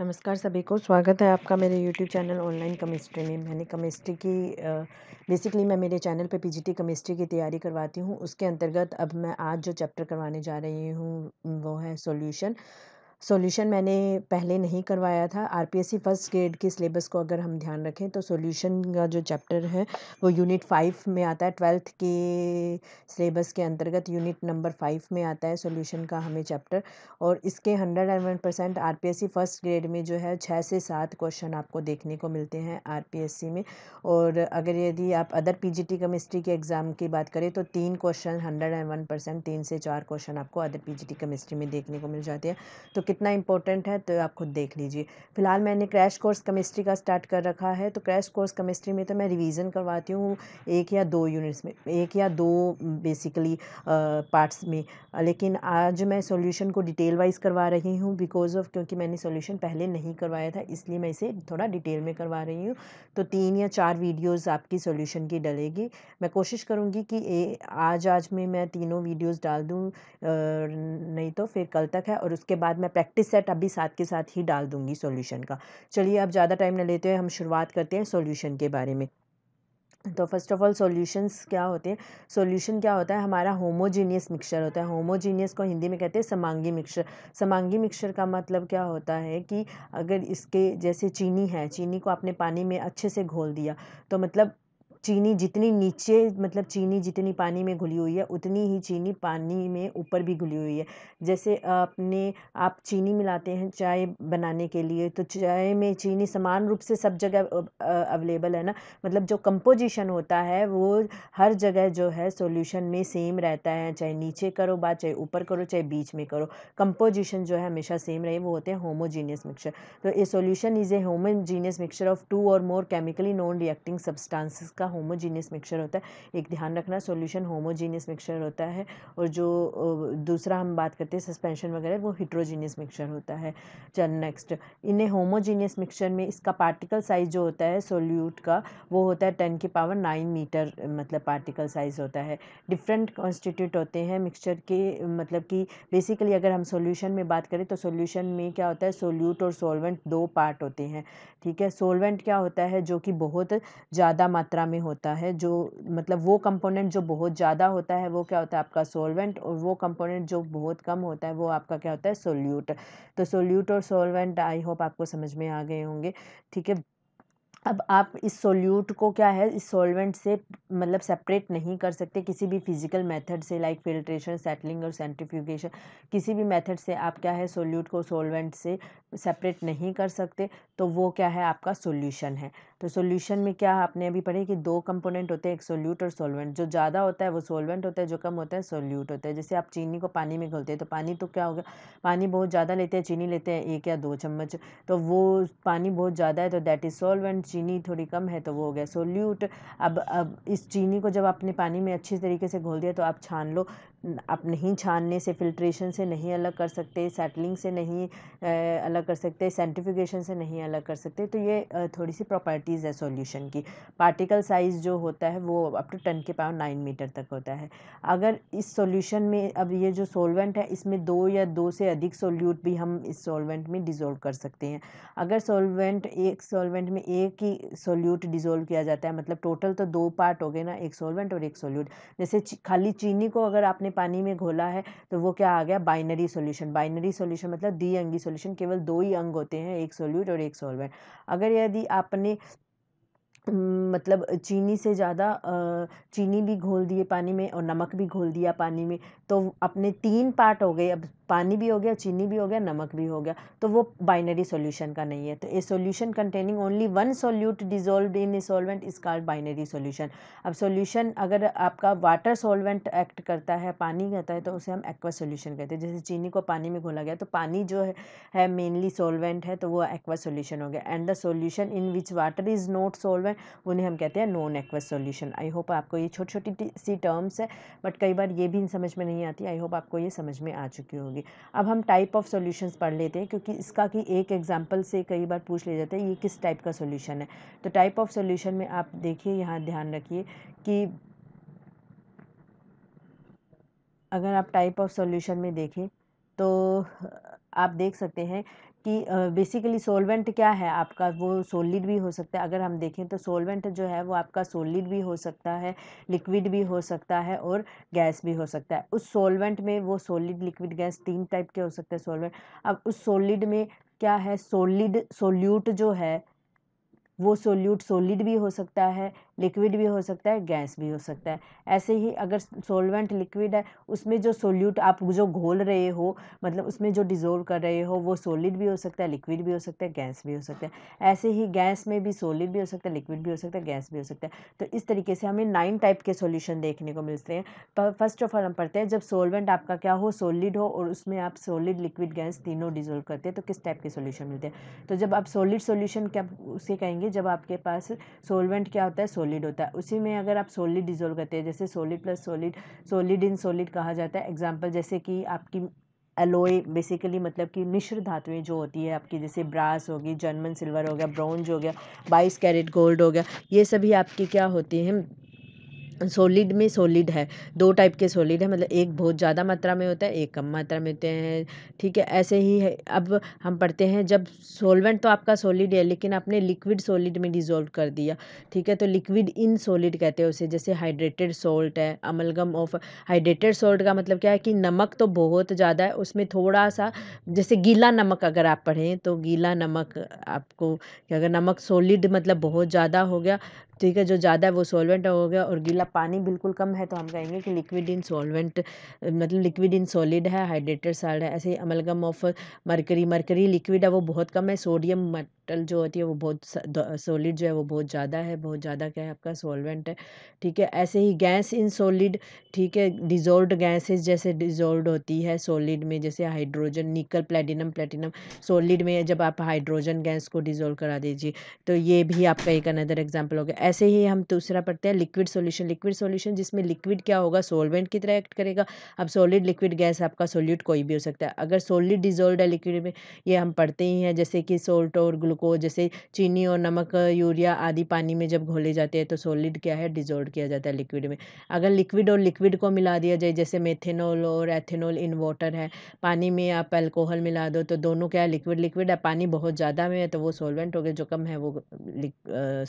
नमस्कार सभी को स्वागत है आपका मेरे यूट्यूब चैनल ऑनलाइन केमिस्ट्री में मैंने केमिस्ट्री की बेसिकली मैं मेरे चैनल पे पी केमिस्ट्री की तैयारी करवाती हूँ उसके अंतर्गत अब मैं आज जो चैप्टर करवाने जा रही हूँ वो है सॉल्यूशन सॉल्यूशन मैंने पहले नहीं करवाया था R P S C first grade के सिलेबस को अगर हम ध्यान रखें तो सॉल्यूशन का जो चैप्टर है वो यूनिट फाइव में आता है ट्वेल्थ के सिलेबस के अंतर्गत यूनिट नंबर फाइव में आता है सॉल्यूशन का हमें चैप्टर और इसके hundred and one percent R P S C first grade में जो है छः से सात क्वेश्चन आपको देखने को मिलते हैं आर पी एस सी में और अगर यदि आप other P G T chemistry के एग्ज़ाम की बात करें तो तीन question hundred and one percent तीन से चार क्वेश्चन आपको other P G T chemistry में देखने को मिल जाते हैं तो कितना इंपॉर्टेंट है तो आप खुद देख लीजिए फ़िलहाल मैंने क्रैश कोर्स केमिस्ट्री का स्टार्ट कर रखा है तो क्रैश कोर्स केमिस्ट्री में तो मैं रिवीजन करवाती हूँ एक या दो यूनिट्स में एक या दो बेसिकली mm, पार्ट्स में लेकिन आज मैं सॉल्यूशन को डिटेल वाइज करवा रही हूँ बिकॉज ऑफ क्योंकि मैंने सोल्यूशन पहले नहीं करवाया था इसलिए मैं इसे थोड़ा डिटेल में करवा रही हूँ तो तीन या चार वीडियोज़ आपकी सोल्यूशन की डलेगी मैं कोशिश करूँगी कि ए, आज आज में मैं तीनों वीडियोज़ डाल दूँ नहीं तो फिर कल तक है और उसके बाद मैं प्रैक्टिस सेट अभी साथ के साथ ही डाल दूँगी सॉल्यूशन का चलिए अब ज़्यादा टाइम ना लेते हुए हम शुरुआत करते हैं सॉल्यूशन के बारे में तो फर्स्ट ऑफ ऑल सॉल्यूशंस क्या होते हैं सॉल्यूशन क्या होता है हमारा होमोजीनियस मिक्सचर होता है होमोजीनियस को हिंदी में कहते हैं समांगी मिक्सचर समांगी मिक्सचर का मतलब क्या होता है कि अगर इसके जैसे चीनी है चीनी को आपने पानी में अच्छे से घोल दिया तो मतलब चीनी जितनी नीचे मतलब चीनी जितनी पानी में घुली हुई है उतनी ही चीनी पानी में ऊपर भी घुली हुई है जैसे अपने आप चीनी मिलाते हैं चाय बनाने के लिए तो चाय में चीनी समान रूप से सब जगह अवेलेबल है ना मतलब जो कंपोजिशन होता है वो हर जगह जो है सॉल्यूशन में सेम रहता है चाहे नीचे करो बात चाहे ऊपर करो चाहे बीच में करो कंपोजिशन जो है हमेशा सेम रहे वो होते हैं होमोजीनियस मिक्सचर तो a solution is a homogeneous mixture of two or more chemically non reacting substances का होमोजीनियस मिक्सचर होता है एक ध्यान रखना सॉल्यूशन होमोजीनियस मिक्सचर होता है और जो दूसरा हम बात करते हैं सस्पेंशन वगैरह वो हिट्रोजीनियस मिक्सचर होता है चल नेक्स्ट इन्हें होमोजीनियस मिक्सचर में इसका पार्टिकल साइज जो होता है सोल्यूट का वो होता है टेन की पावर नाइन मीटर मतलब पार्टिकल साइज होता है डिफरेंट कॉन्स्टिट्यूट होते हैं मिक्सचर के मतलब कि बेसिकली अगर हम सोल्यूशन में बात करें तो सोल्यूशन में क्या होता है सोल्यूट और सोलवेंट दो पार्ट होते हैं ठीक है सोलवेंट क्या होता है जो कि बहुत ज़्यादा मात्रा में होता है जो मतलब वो कंपोनेंट जो बहुत ज़्यादा होता है वो क्या होता है आपका सॉल्वेंट और वो कंपोनेंट जो बहुत कम होता है वो आपका क्या होता है सोल्यूट तो सोल्यूट और सॉल्वेंट आई होप आपको समझ में आ गए होंगे ठीक है अब आप इस सोल्यूट को क्या है इस सॉल्वेंट से मतलब सेपरेट नहीं कर सकते किसी भी फिजिकल मेथड से लाइक फिल्ट्रेशन सेटलिंग और सेंट्रीफ्यूगेशन किसी भी मेथड से आप क्या है सोल्यूट को सॉल्वेंट से सेपरेट नहीं कर सकते तो वो क्या है आपका सोल्यूशन है तो सॉल्यूशन में क्या आपने अभी पढ़े कि दो कंपोनेंट होते हैं एक सोल्यूट और सॉल्वेंट जो ज़्यादा होता है वो सॉल्वेंट होता है जो कम होता है सोल्यूट होता है जैसे आप चीनी को पानी में घोलते हैं तो पानी तो क्या होगा पानी बहुत ज़्यादा लेते हैं चीनी लेते हैं एक या दो चम्मच तो वो पानी बहुत ज़्यादा है तो दैट इज़ सॉल्वेंट चीनी थोड़ी कम है तो वो हो गया सोल्यूट अब अब इस चीनी को जब आपने पानी में अच्छी तरीके से घोल दिया तो आप छान लो आप नहीं छानने से फिल्ट्रेशन से नहीं अलग कर सकते सेटलिंग से नहीं अलग कर सकते सेंटिफिकेशन से नहीं अलग कर सकते तो ये थोड़ी सी प्रॉपर्टी चीज़ है सॉल्यूशन की पार्टिकल साइज़ जो होता है वो अप टू टेन के पावर नाइन मीटर तक होता है अगर इस सॉल्यूशन में अब ये जो सॉल्वेंट है इसमें दो या दो से अधिक सॉल्यूट भी हम इस सॉल्वेंट में डिज़ोल्व कर सकते हैं अगर सॉल्वेंट एक सॉल्वेंट में एक ही सोल्यूट डिज़ोल्व किया जाता है मतलब टोटल तो दो पार्ट हो गए ना एक सॉल्वेंट और एक सोल्यूट जैसे खाली चीनी को अगर आपने पानी में घोला है तो वो क्या आ गया बाइनरी सोल्यूशन बाइनरी सोल्यूशन मतलब दी अंगी सोल्यूशन केवल दो ही अंग होते हैं एक सोल्यूट और एक सॉल्वेंट अगर यदि आपने मतलब चीनी से ज़्यादा चीनी भी घोल दिए पानी में और नमक भी घोल दिया पानी में तो अपने तीन पार्ट हो गए अब पानी भी हो गया चीनी भी हो गया नमक भी हो गया तो वो बाइनरी सॉल्यूशन का नहीं है तो a solution containing only one solute dissolve in a solvent is called binary solution अब सॉल्यूशन अगर आपका वाटर सॉल्वेंट एक्ट करता है पानी कहता है तो उसे हम एक्वा सॉल्यूशन कहते हैं जैसे चीनी को पानी में घोला गया तो पानी जो है मेनली सोलवेंट है तो वो एक्वा सोल्यूशन हो गया and the solution in which water is not solvent उन्हें हम कहते हैं non aqua solution I hope आपको ये छोटी छोटी सी टर्म्स है बट कई बार ये भी समझ में नहीं आती आई होप आपको ये समझ में आ चुकी होगी होगी अब हम टाइप ऑफ सॉल्यूशंस पढ़ लेते हैं क्योंकि इसका कि एक एग्जांपल से कई बार पूछ ले जाते हैं ये किस टाइप का सॉल्यूशन है तो टाइप ऑफ सॉल्यूशन में आप देखिए यहाँ ध्यान रखिए कि अगर आप टाइप ऑफ सॉल्यूशन में देखें तो आप देख सकते हैं कि बेसिकली सोलवेंट क्या है आपका वो सोलिड भी हो सकता है अगर हम देखें तो सोलवेंट जो है वो आपका सोलिड भी हो सकता है लिक्विड भी हो सकता है और गैस भी हो सकता है उस सोलवेंट में वो सोलिड लिक्विड गैस तीन टाइप के हो सकते हैं सोलवेंट अब उस सोलिड में क्या है सोलिड सोल्यूट जो है वो सोल्यूट सोलिड भी हो सकता है लिक्विड भी हो सकता है गैस भी हो सकता है ऐसे ही अगर सोलवेंट लिक्विड है उसमें जो सोल्यूट आप जो घोल रहे हो मतलब उसमें जो डिज़ोल्व कर रहे हो वो सोलिड भी हो सकता है लिक्विड भी हो सकता है गैस भी हो सकता है ऐसे ही गैस में भी सोलिड भी हो सकता है लिक्विड भी हो सकता है गैस भी हो सकता है तो इस तरीके से हमें नाइन टाइप के सोल्यूशन देखने को मिलते हैं फर्स्ट ऑफ ऑल हम पढ़ते हैं जब सोलवेंट आपका क्या हो सोलिड हो और उसमें आप सोलिड लिक्विड गैस तीनों डिजोल्व करते हैं तो किस टाइप के सोल्यूशन मिलते हैं तो जब आप सोलिड सोल्यूशन क्या उसे कहेंगे जब आपके पास सोलवेंट क्या होता है सॉलिड होता है उसी में अगर आप सॉलिड डिजोल्व करते हैं जैसे solid plus solid solid in solid कहा जाता है एग्जाम्पल जैसे कि आपकी एलोए बेसिकली मतलब कि मिश्र धातुएं जो होती है आपकी जैसे ब्रास होगी जर्मन सिल्वर हो गया ब्रॉन्ज हो गया बाईस कैरेट गोल्ड हो गया ये सभी आपकी क्या होती हैं सोलिड में सोलिड है दो टाइप के सोलिड है मतलब एक बहुत ज़्यादा मात्रा में होता है एक कम मात्रा में होते हैं ठीक है ऐसे ही है अब हम पढ़ते हैं जब सोलवेंट तो आपका सोलिड है लेकिन आपने लिक्विड सोलिड में डिजोल्व कर दिया ठीक है तो लिक्विड इन सोलिड कहते हैं उसे जैसे हाइड्रेटेड सोल्ट है अमलगम ऑफ हाइड्रेटेड सोल्ट का मतलब क्या है कि नमक तो बहुत ज़्यादा है उसमें थोड़ा सा जैसे गीला नमक अगर आप पढ़ें तो गीला नमक आपको अगर नमक सोलिड मतलब बहुत ज़्यादा हो गया ठीक है जो ज़्यादा है वो सॉल्वेंट हो गया और गीला पानी बिल्कुल कम है तो हम कहेंगे कि लिक्विड इन सॉल्वेंट मतलब लिक्विड इन सॉलिड है हाइड्रेटेड साल्ट है ऐसे ही amalgam of mercury mercury liquid है वो बहुत कम है सोडियम मेटल जो होती है वो बहुत सॉलिड जो है वो बहुत ज़्यादा है बहुत ज़्यादा क्या है आपका सॉल्वेंट है ठीक है ऐसे ही गैस इन सॉलिड ठीक है डिजोल्ड गैसेस जैसे डिजोल्ड होती है सॉलिड में जैसे हाइड्रोजन निकल प्लेटिनम प्लेटिनम सॉलिड में जब आप हाइड्रोजन गैस को डिजोल्व करा दीजिए तो ये भी आपका एक अनदर एग्जाम्पल हो गया ऐसे ही हम दूसरा पढ़ते हैं लिक्विड सोल्यूशन लिक्विड सोल्यूशन जिसमें लिक्विड क्या होगा सोलवेंट की तरह एक्ट करेगा अब सॉलिड लिक्विड गैस आपका सोल्यूट कोई भी हो सकता है अगर सोलिड डिजोल्ड है लिक्विड में ये हम पढ़ते ही हैं जैसे कि सोल्ट और ग्लू ग्लूकोज को जैसे चीनी और नमक यूरिया आदि पानी में जब घोले जाते हैं तो सॉलिड क्या है डिज़ोल्व किया जाता है लिक्विड में अगर लिक्विड और लिक्विड को मिला दिया जाए जैसे मेथेनॉल और एथेनॉल इन वाटर है पानी में आप एल्कोहल मिला दो तो दोनों क्या है लिक्विड लिक्विड है पानी बहुत ज़्यादा में है तो वो सोलवेंट हो गया जो कम है वो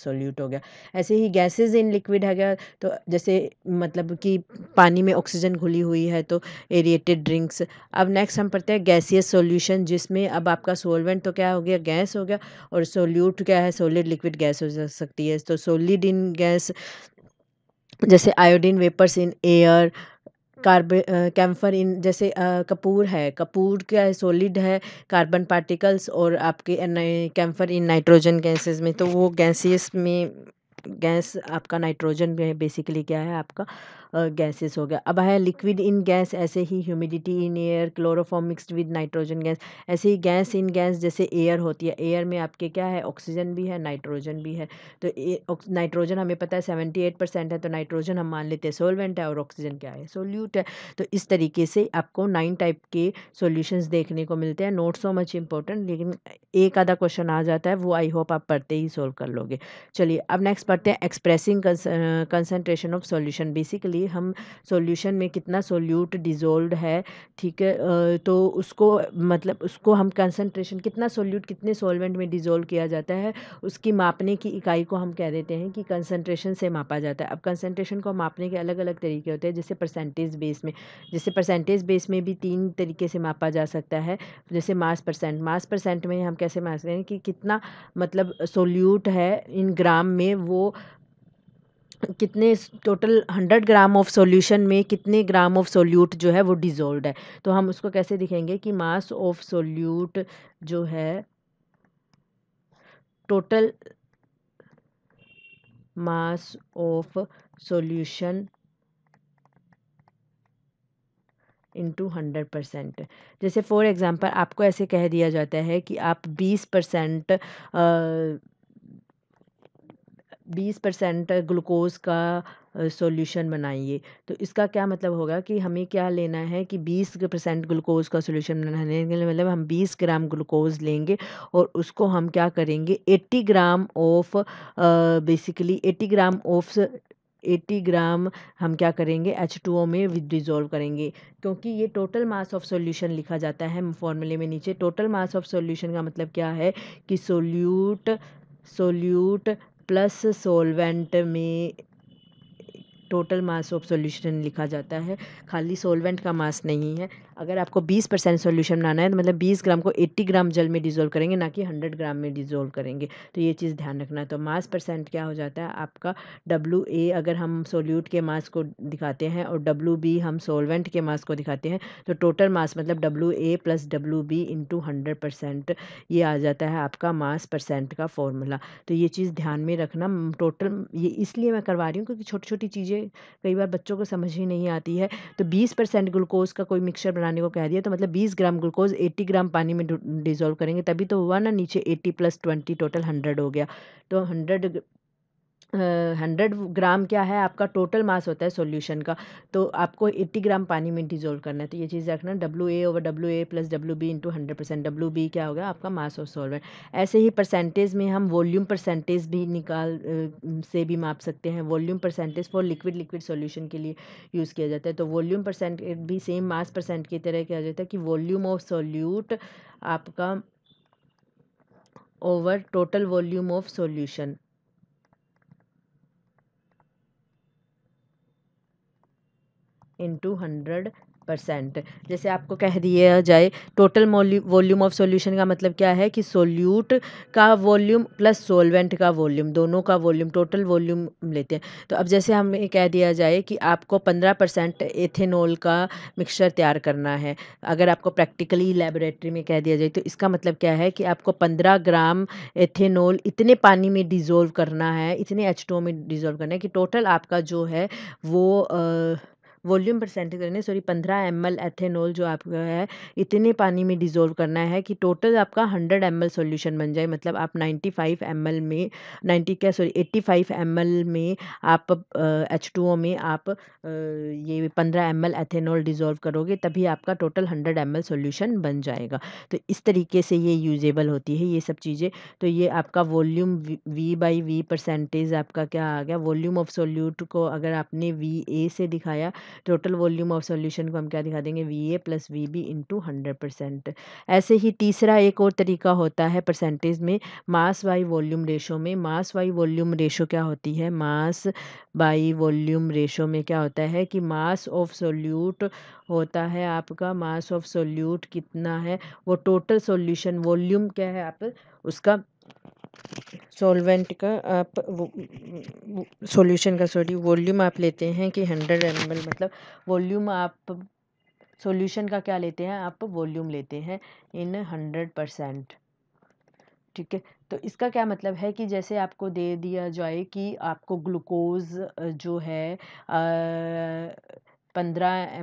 सोल्यूट हो गया ऐसे ही गैसेज इन लिक्विड है गया तो जैसे मतलब कि पानी में ऑक्सीजन घुली हुई है तो एरिएटेड ड्रिंक्स अब नेक्स्ट हम पढ़ते हैं गैसियस सोल्यूशन जिसमें अब आपका सोलवेंट तो क्या हो गया गैस हो गया और सोल्यूट क्या है सोलिड लिक्विड गैस हो सकती है तो सोलिड इन गैस जैसे iodine vapours in air carbon camphor in जैसे आ, कपूर है कपूर क्या है सोलिड है कार्बन पार्टिकल्स और आपके कैम्फर इन नाइट्रोजन गैसेस में तो वो गैसेस में गैस आपका नाइट्रोजन बेसिकली क्या है आपका गैसेस हो गया अब है लिक्विड इन गैस ऐसे ही humidity in air chloroform mixed with nitrogen gas ऐसे ही गैस इन गैस जैसे एयर होती है एयर में आपके क्या है ऑक्सीजन भी है नाइट्रोजन भी है तो नाइट्रोजन हमें पता है सेवेंटी एट परसेंट है तो नाइट्रोजन हम मान लेते हैं सोलवेंट है और ऑक्सीजन क्या है सोल्यूट है तो इस तरीके से आपको नाइन टाइप के सोल्यूशंस देखने को मिलते हैं नोट सो मच इंपॉर्टेंट लेकिन एक आधा क्वेश्चन आ जाता है वो आई होप आप पढ़ते ही सोल्व कर लोगे चलिए अब नेक्स्ट पढ़ते हैं expressing concentration of solution basically कि हम सॉल्यूशन में कितना सोल्यूट डिज़ोल्ड है ठीक है तो उसको मतलब उसको हम कंसंट्रेशन कितना सोल्यूट कितने सॉल्वेंट में डिज़ोल्व किया जाता है उसकी मापने की इकाई को हम कह देते हैं कि कंसंट्रेशन से मापा जाता है अब कंसंट्रेशन को मापने के अलग अलग तरीके होते हैं जैसे परसेंटेज बेस में जैसे परसेंटेज बेस में भी तीन तरीके से मापा जा सकता है जैसे मास परसेंट मास परसेंट में हम कैसे मापते हैं कि कितना मतलब सोल्यूट है इन ग्राम में वो कितने total hundred gram of solution में कितने ग्राम ऑफ सोल्यूट जो है वो डिज़ोल्व है तो हम उसको कैसे दिखेंगे कि मास ऑफ सोल्यूट जो है total mass of solution into hundred percent जैसे फॉर एग्जांपल आपको ऐसे कह दिया जाता है कि आप बीस परसेंट बीस परसेंट ग्लूकोज़ का सॉल्यूशन बनाइए तो इसका क्या मतलब होगा कि हमें क्या लेना है कि बीस परसेंट ग्लूकोज़ का सॉल्यूशन बनाने के लिए मतलब हम बीस ग्राम ग्लूकोज़ लेंगे और उसको हम क्या करेंगे eighty gram of basically eighty gram of 80 gram हम क्या करेंगे एच टू ओ में डिज़ोल्व करेंगे क्योंकि ये टोटल मास ऑफ सॉल्यूशन लिखा जाता है फॉर्मूले में नीचे टोटल मास ऑफ सॉल्यूशन का मतलब क्या है कि सोल्यूट सोल्यूट प्लस सोलवेंट में टोटल मास ऑफ सॉल्यूशन लिखा जाता है खाली सोलवेंट का मास नहीं है अगर आपको 20 परसेंट सोल्यूशन बनाना है तो मतलब 20 ग्राम को 80 ग्राम जल में डिज़ोल्व करेंगे ना कि 100 ग्राम में डिज़ोल्व करेंगे तो ये चीज़ ध्यान रखना है तो मास परसेंट क्या हो जाता है आपका डब्ल्यू ए अगर हम सोल्यूट के मास को दिखाते हैं और डब्ल्यू बी हम सोलवेंट के मास को दिखाते हैं तो टोटल मास मतलब W A plus W B into hundred percent ये आ जाता है आपका मास परसेंट का फॉर्मूला तो ये चीज़ ध्यान में रखना टोटल ये इसलिए मैं करवा रही हूँ क्योंकि छोटी छोटी चीज़ें कई बार बच्चों को समझ ही नहीं आती है तो बीस परसेंट ग्लूकोज का कोई मिक्सचर बनाने को कह दिया तो मतलब बीस ग्राम ग्लूकोज 80 ग्राम पानी में डिजोल्व करेंगे तभी तो हुआ ना नीचे 80 प्लस ट्वेंटी टोटल हंड्रेड हो गया तो हंड्रेड हंड्रेड ग्राम क्या है आपका टोटल मास होता है सॉल्यूशन का तो आपको 80 ग्राम पानी में डिजोल्व करना है तो ये चीज़ रखना W A over W A plus W B into hundred percent W B क्या होगा आपका मास ऑफ सॉल्वेंट ऐसे ही परसेंटेज में हम वॉल्यूम परसेंटेज भी निकाल से भी माप सकते हैं volume percentage for liquid liquid solution के लिए यूज़ किया जाता है तो वॉल्यूम परसेंट भी सेम मास परसेंट की तरह किया जाता है कि वॉल्यूम ऑफ सोल्यूट आपका over total volume of solution into hundred percent जैसे आपको कह दिया जाए टोटल वॉल्यूम ऑफ सॉल्यूशन का मतलब क्या है कि सोल्यूट का वॉल्यूम प्लस सोलवेंट का वॉल्यूम दोनों का वॉल्यूम टोटल वॉल्यूम लेते हैं तो अब जैसे हमें कह दिया जाए कि आपको पंद्रह परसेंट एथेनॉल का मिक्सचर तैयार करना है अगर आपको प्रैक्टिकली लेबोरेटरी में कह दिया जाए तो इसका मतलब क्या है कि आपको पंद्रह ग्राम एथेनॉल इतने पानी में डिज़ोल्व करना है इतने एच में डिज़ोल्व करना है कि टोटल आपका जो है वो आ, वॉल्यूम परसेंटेज करने सॉरी पंद्रह एम एल एथेनॉल जो आपका है इतने पानी में डिज़ोल्व करना है कि टोटल आपका हंड्रेड एम एल सोल्यूशन बन जाए मतलब आप नाइन्टी फाइव एम एल में नाइन्टी क्या sorry eighty five M L में आप एच टू ओ में आप आ, ये पंद्रह एम एल एथेनॉल डिज़ोल्व करोगे तभी आपका total hundred M L solution बन जाएगा तो इस तरीके से ये यूजेबल होती है ये सब चीज़ें तो ये आपका volume V by V percentage आपका क्या आ गया वॉल्यूम ऑफ सोल्यूट को अगर आपने वी ए से दिखाया टोटल वॉल्यूम ऑफ सॉल्यूशन को हम क्या दिखा देंगे V A plus V B into hundred percent ऐसे ही तीसरा एक और तरीका होता है परसेंटेज में मास वाई वॉल्यूम रेशो में मास वाई वॉल्यूम रेशो क्या होती है मास बाई वॉल्यूम रेशो में क्या होता है कि मास ऑफ सोल्यूट होता है आपका मास ऑफ सोल्यूट कितना है वो टोटल सोल्यूशन वॉल्यूम क्या है आप उसका सॉल्वेंट का आप सॉल्यूशन का सॉरी वॉल्यूम आप लेते हैं कि हंड्रेड एम मतलब वॉल्यूम आप सॉल्यूशन का क्या लेते हैं आप वॉल्यूम लेते हैं इन हंड्रेड परसेंट ठीक है तो इसका क्या मतलब है कि जैसे आपको दे दिया जाए कि आपको ग्लूकोज जो है आ, पंद्रह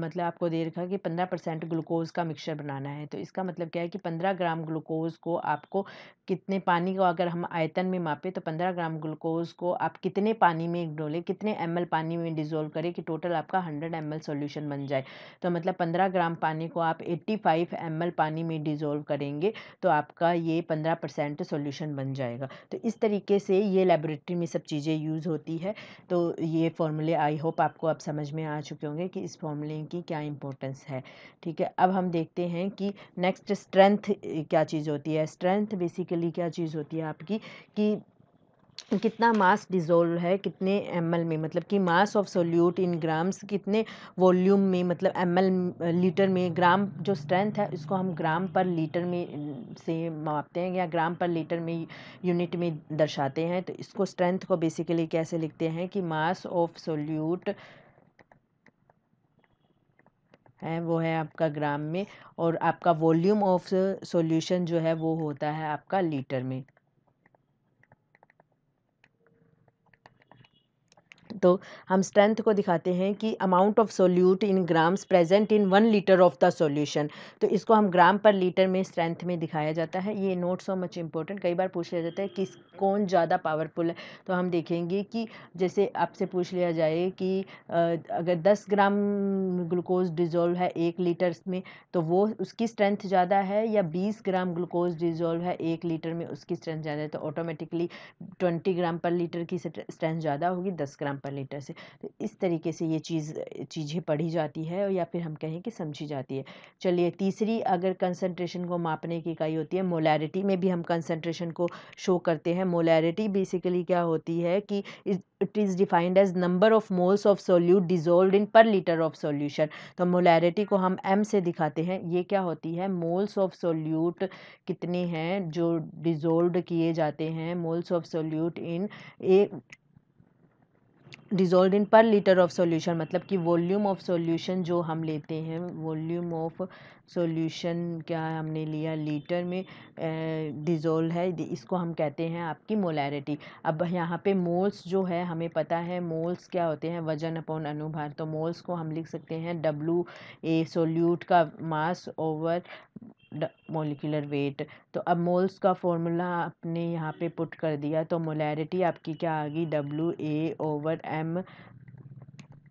मतलब आपको दे रखा है कि पंद्रह परसेंट ग्लूकोज का मिक्सचर बनाना है तो इसका मतलब क्या है कि पंद्रह ग्राम ग्लूकोज को आपको कितने पानी को अगर हम आयतन में मापें तो पंद्रह ग्राम ग्लूकोज को आप कितने पानी में डोलें कितने एम पानी में डिज़ोल्व करें कि टोटल आपका हंड्रेड एम एल सोल्यूशन बन जाए तो मतलब पंद्रह ग्राम पानी को आप एट्टी फाइव एम एल पानी में डिज़ोल्व करेंगे तो आपका ये पंद्रह परसेंट सोल्यूशन बन जाएगा तो इस तरीके से ये लेबोरेटरी में सब चीज़ें यूज़ होती है तो ये फॉर्मूले आई होप आपको अब समझ में आ चुके होंगे कि इस फॉर्मूले की क्या इंपॉर्टेंस है ठीक है अब हम देखते हैं कि नेक्स्ट स्ट्रेंथ क्या चीज़ होती है स्ट्रेंथ बेसिकली क्या चीज़ होती है आपकी कि कितना मास डिज़ोल्व है कितने एम में मतलब कि mass of solute in grams कितने वॉल्यूम में मतलब एम लीटर में ग्राम जो स्ट्रेंथ है इसको हम ग्राम पर लीटर में से मापते हैं या ग्राम पर लीटर में यूनिट में दर्शाते हैं तो इसको स्ट्रेंथ को बेसिकली कैसे लिखते हैं कि मास ऑफ सोल्यूट है वो है आपका ग्राम में और आपका वॉल्यूम ऑफ सॉल्यूशन जो है वो होता है आपका लीटर में तो हम स्ट्रेंथ को दिखाते हैं कि amount of solute in grams present in one litre of the solution तो इसको हम ग्राम पर लीटर में स्ट्रेंथ में दिखाया जाता है ये नोट सो मच इम्पोर्टेंट कई बार पूछ लिया जाता है कि कौन ज़्यादा पावरफुल है तो हम देखेंगे कि जैसे आपसे पूछ लिया जाए कि अगर दस ग्राम ग्लूकोज डिजोल्व है एक लीटर में तो वो उसकी स्ट्रेंथ ज़्यादा है या बीस ग्राम ग्लूकोज डिजोल्व है एक लीटर में उसकी स्ट्रेंथ ज़्यादा है तो ऑटोमेटिकली ट्वेंटी ग्राम पर लीटर की स्ट्रेंथ ज़्यादा होगी दस ग्राम पर लीटर से तो इस तरीके से ये चीज़ चीज़ें पढ़ी जाती है या फिर हम कहें कि समझी जाती है चलिए तीसरी अगर कंसनट्रेशन को मापने की इकाई होती है मोलैरिटी में भी हम कंसनट्रेशन को शो करते हैं मोलैरिटी बेसिकली क्या होती है कि it is defined as number of moles of solute dissolve in per litre of solution तो मोलैरिटी को हम एम से दिखाते हैं ये क्या होती है मोल्स ऑफ सोल्यूट कितने हैं जो डिजोल्व किए जाते हैं moles of solute in a dissolved in per litre of solution मतलब कि वॉल्यूम ऑफ सॉल्यूशन जो हम लेते हैं वॉल्यूम ऑफ सॉल्यूशन क्या हमने लिया लीटर में डिज़ोल्व है इसको हम कहते हैं आपकी मोलैरिटी अब यहाँ पे मोल्स जो है हमें पता है मोल्स क्या होते हैं वजन अपॉन अनुभार तो मोल्स को हम लिख सकते हैं डब्लू ए सोल्यूट का मास ओवर मोलिकुलर वेट तो अब मोल्स का फॉर्मूला आपने यहाँ पे पुट कर दिया तो मोलैरिटी आपकी क्या आ गई W A over M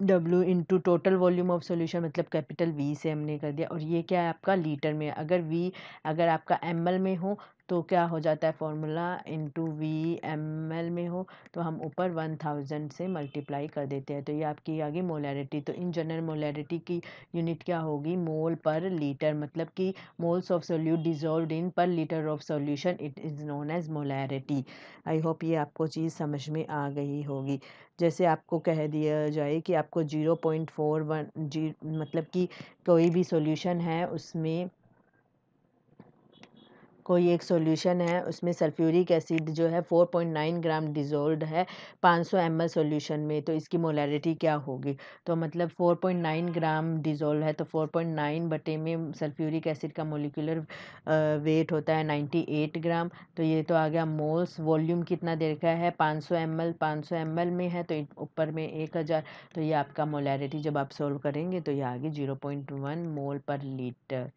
W into total volume of solution मतलब कैपिटल वी से हमने कर दिया और ये क्या है आपका लीटर में अगर वी अगर आपका एम में हो तो क्या हो जाता है formula into V M L में हो तो हम ऊपर वन थाउजेंड से मल्टीप्लाई कर देते हैं तो ये आपकी आ गई मोलैरिटी तो इन जनरल मोलैरिटी की यूनिट क्या होगी मोल पर लीटर मतलब कि moles of solute dissolve in per litre of solution it is known as molarity I hope ये आपको चीज़ समझ में आ गई होगी जैसे आपको कह दिया जाए कि आपको zero point four one g मतलब कि कोई भी सोल्यूशन है उसमें कोई एक सॉल्यूशन है उसमें सल्फ्यूरिक एसिड जो है 4.9 ग्राम डिजोल्ड है 500 सौ एम सॉल्यूशन में तो इसकी मोलैरिटी क्या होगी तो मतलब 4.9 ग्राम डिजोल्ड है तो 4.9 बटे में सल्फ्यूरिक एसिड का मोलिकुलर वेट होता है 98 ग्राम तो ये तो आ गया मोल्स वॉल्यूम कितना दे रखा है 500 सौ एम एल में है तो ऊपर में एक हज़ार तो ये आपका मोलरिटी जब आप सोल्व करेंगे तो ये आ गई zero point one mole per litre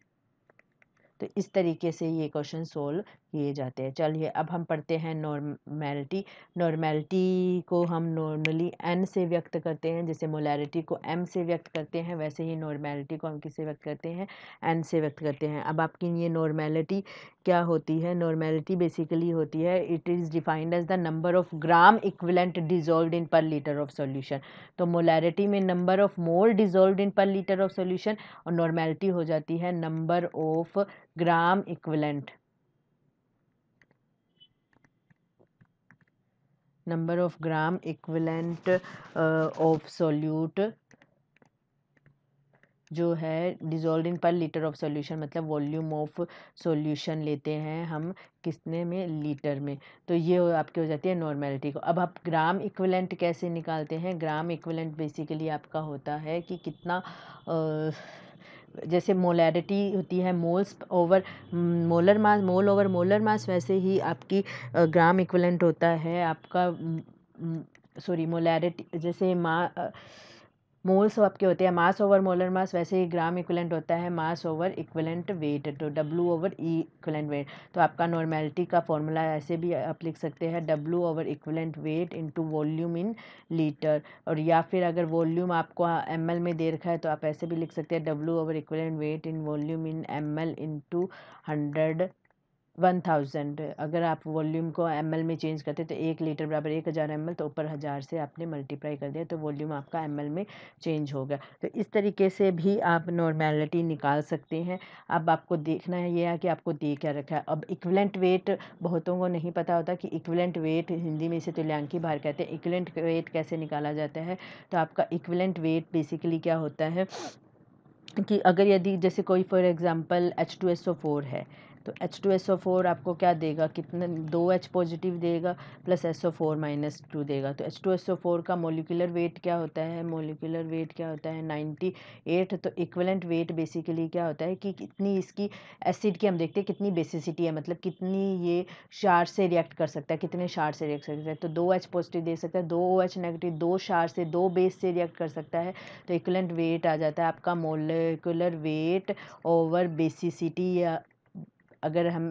तो इस तरीके से ये क्वेश्चन सोल्व किए जाते हैं चलिए अब हम पढ़ते हैं नॉर्मेलिटी नॉर्मेलिटी को हम नॉर्मली एन से व्यक्त करते हैं जैसे मोलैरिटी को एम से व्यक्त करते हैं वैसे ही नॉर्मेलिटी को हम किसे व्यक्त करते हैं एन से व्यक्त करते हैं अब आपकी ये नॉर्मेलिटी क्या होती है नॉर्मेलिटी बेसिकली होती है it is defined as the number of gram equivalent dissolve in per litre of solution तो मोलैरिटी में number of mole dissolve in per litre of solution और नॉर्मेलिटी हो जाती है number of gram equivalent number of gram equivalent of solute uh, जो है dissolved in per litre of solution मतलब volume of solution लेते हैं हम किसने में लीटर में तो ये हो आपकी हो जाती है नॉर्मेलिटी को अब आप ग्राम इक्विलेंट कैसे निकालते हैं ग्राम इक्विलेंट बेसिकली आपका होता है कि कितना आ, uh, जैसे मोलैरिटी होती है moles over molar mass mole over molar mass वैसे ही आपकी ग्राम इक्वलेंट होता है आपका सॉरी मोलैरिटी जैसे मा मोल्स आपके होते हैं मास ओवर मोलर मास वैसे ही ग्राम इक्वलेंट होता है मास ओवर इक्वलेंट वेट तो W over E e equivalent weight तो आपका नॉर्मेलिटी का फॉर्मूला ऐसे भी आप लिख सकते हैं W over equivalent weight into volume in litre और या फिर अगर वॉल्यूम आपको एम में दे रखा है तो आप ऐसे भी लिख सकते हैं W over equivalent weight in volume in M L into hundred one thousand अगर आप वॉल्यूम को एम में चेंज करते तो एक लीटर बराबर एक हज़ार एम तो ऊपर हज़ार से आपने मल्टीप्लाई कर दिया तो वॉल्यूम आपका एम में चेंज हो गया तो इस तरीके से भी आप नॉर्मेलिटी निकाल सकते हैं अब आपको देखना है ये है कि आपको दे क्या रखा है अब इक्वलेंट वेट बहुतों को नहीं पता होता कि इक्वलेंट वेट हिंदी में इसे तुल्यांकी भार कहते हैं इक्वलेंट वेट कैसे निकाला जाता है तो आपका इक्वलेंट वेट बेसिकली क्या होता है कि अगर यदि जैसे कोई for example H two S O four है तो H two S O four आपको क्या देगा कितने दो एच पॉजिटिव देगा plus S O four minus two देगा तो H two S O four का मोलिकुलर वेट क्या होता है मोलिकुलर वेट क्या होता है नाइन्टी एट तो इक्वलेंट वेट बेसिकली क्या होता है कि कितनी इसकी एसिड की हम देखते हैं कितनी बेसिसिटी है मतलब कितनी ये शार से रिएक्ट कर सकता है कितने शार से रिएक्ट कर सकता है तो दो एच पॉजिटिव दे सकता है दो ओ एच नेगेटिव दो शार से दो बेस से रिएक्ट कर सकता है तो इक्वलेंट वेट आ जाता है आपका मोलिकुलर वेट ओवर बेसिसिटी या अगर हम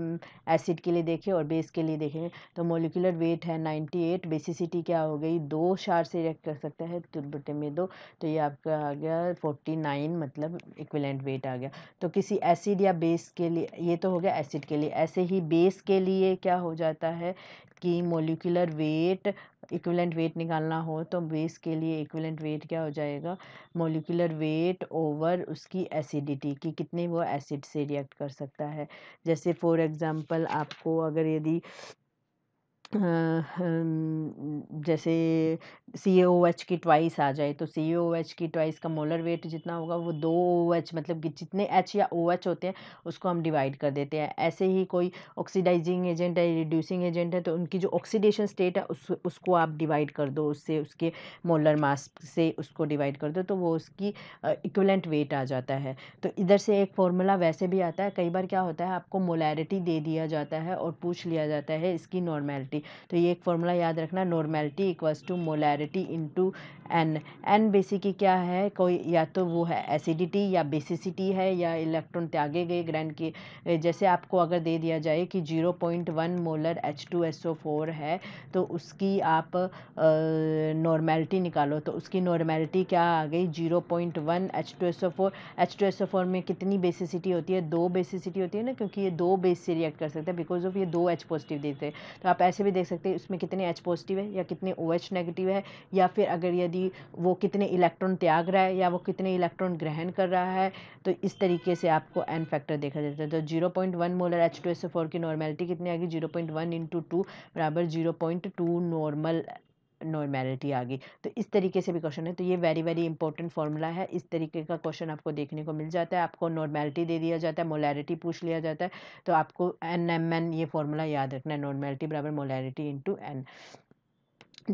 एसिड के लिए देखें और बेस के लिए देखें तो मोलिकुलर वेट है नाइन्टी एट बेसिसिटी क्या हो गई दो शार से रिएक्ट कर सकता है तुरबटे में दो तो ये आपका आ गया 49 नाइन मतलब इक्विलेंट वेट आ गया तो किसी एसिड या बेस के लिए ये तो हो गया एसिड के लिए ऐसे ही बेस के लिए क्या हो जाता है कि मोलिकुलर वेट इक्विलेंट वेट निकालना हो तो बेस के लिए इक्विलेंट वेट क्या हो जाएगा मोलिकुलर वेट ओवर उसकी एसिडिटी कि कितने वो एसिड से रिएक्ट कर सकता है जैसे फॉर एग्जांपल आपको अगर यदि जैसे सी ओ एच की ट्वाइस आ जाए तो सी ओ एच की ट्वाइस का मोलर वेट जितना होगा वो दो ओ एच मतलब कि जितने एच या ओ एच होते हैं उसको हम डिवाइड कर देते हैं ऐसे ही कोई ऑक्सीडाइजिंग एजेंट है रिड्यूसिंग एजेंट है तो उनकी जो ऑक्सीडेशन स्टेट है उस उसको आप डिवाइड कर दो उससे उसके मोलर मास से उसको डिवाइड कर दो तो वो उसकी इक्वलेंट वेट आ जाता है तो इधर से एक फॉर्मूला वैसे भी आता है कई बार क्या होता है आपको मोलैरिटी दे दिया जाता है और पूछ लिया जाता है इसकी नॉर्मेलिटी मोलैरिटी तो ये एक फॉर्मूला याद रखना normality equals to molarity into N N basically क्या है कोई या तो वो है एसिडिटी या बेसिसिटी है या इलेक्ट्रॉन त्यागे गए ग्रैंड की जैसे आपको अगर दे दिया जाए कि zero point one molar H two S O four है तो उसकी आप नॉर्मैलिटी निकालो तो उसकी नॉर्मैलिटी क्या आ गई zero point one H two S O four H two S O four में कितनी बेसिसिटी होती है दो बेसिसिटी होती है ना क्योंकि ये दो बेस से रिएक्ट कर सकते हैं बिकॉज ऑफ ये दो एच पॉजिटिव देते हैं तो आप ऐसे भी देख सकते हैं उसमें कितने एच पॉजिटिव है या कितने ओ एच नेगेटिव है या फिर अगर यदि वो कितने इलेक्ट्रॉन त्याग रहा है या वो कितने इलेक्ट्रॉन ग्रहण कर रहा है तो इस तरीके से आपको एन फैक्टर देखा जाता है तो zero point one molar H two S four की नॉर्मेलिटी कितनी आएगी zero point one into two बराबर zero point two normal normality आ गई तो इस तरीके से भी क्वेश्चन है तो ये वेरी वेरी इंपॉर्टेंट फार्मूला है इस तरीके का क्वेश्चन आपको देखने को मिल जाता है आपको नॉर्मेलिटी दे दिया जाता है मोलैरिटी पूछ लिया जाता है तो आपको एन एम एन ये फार्मूला याद रखना है नॉर्मेलिटी बराबर मोलैरिटी इंटू एन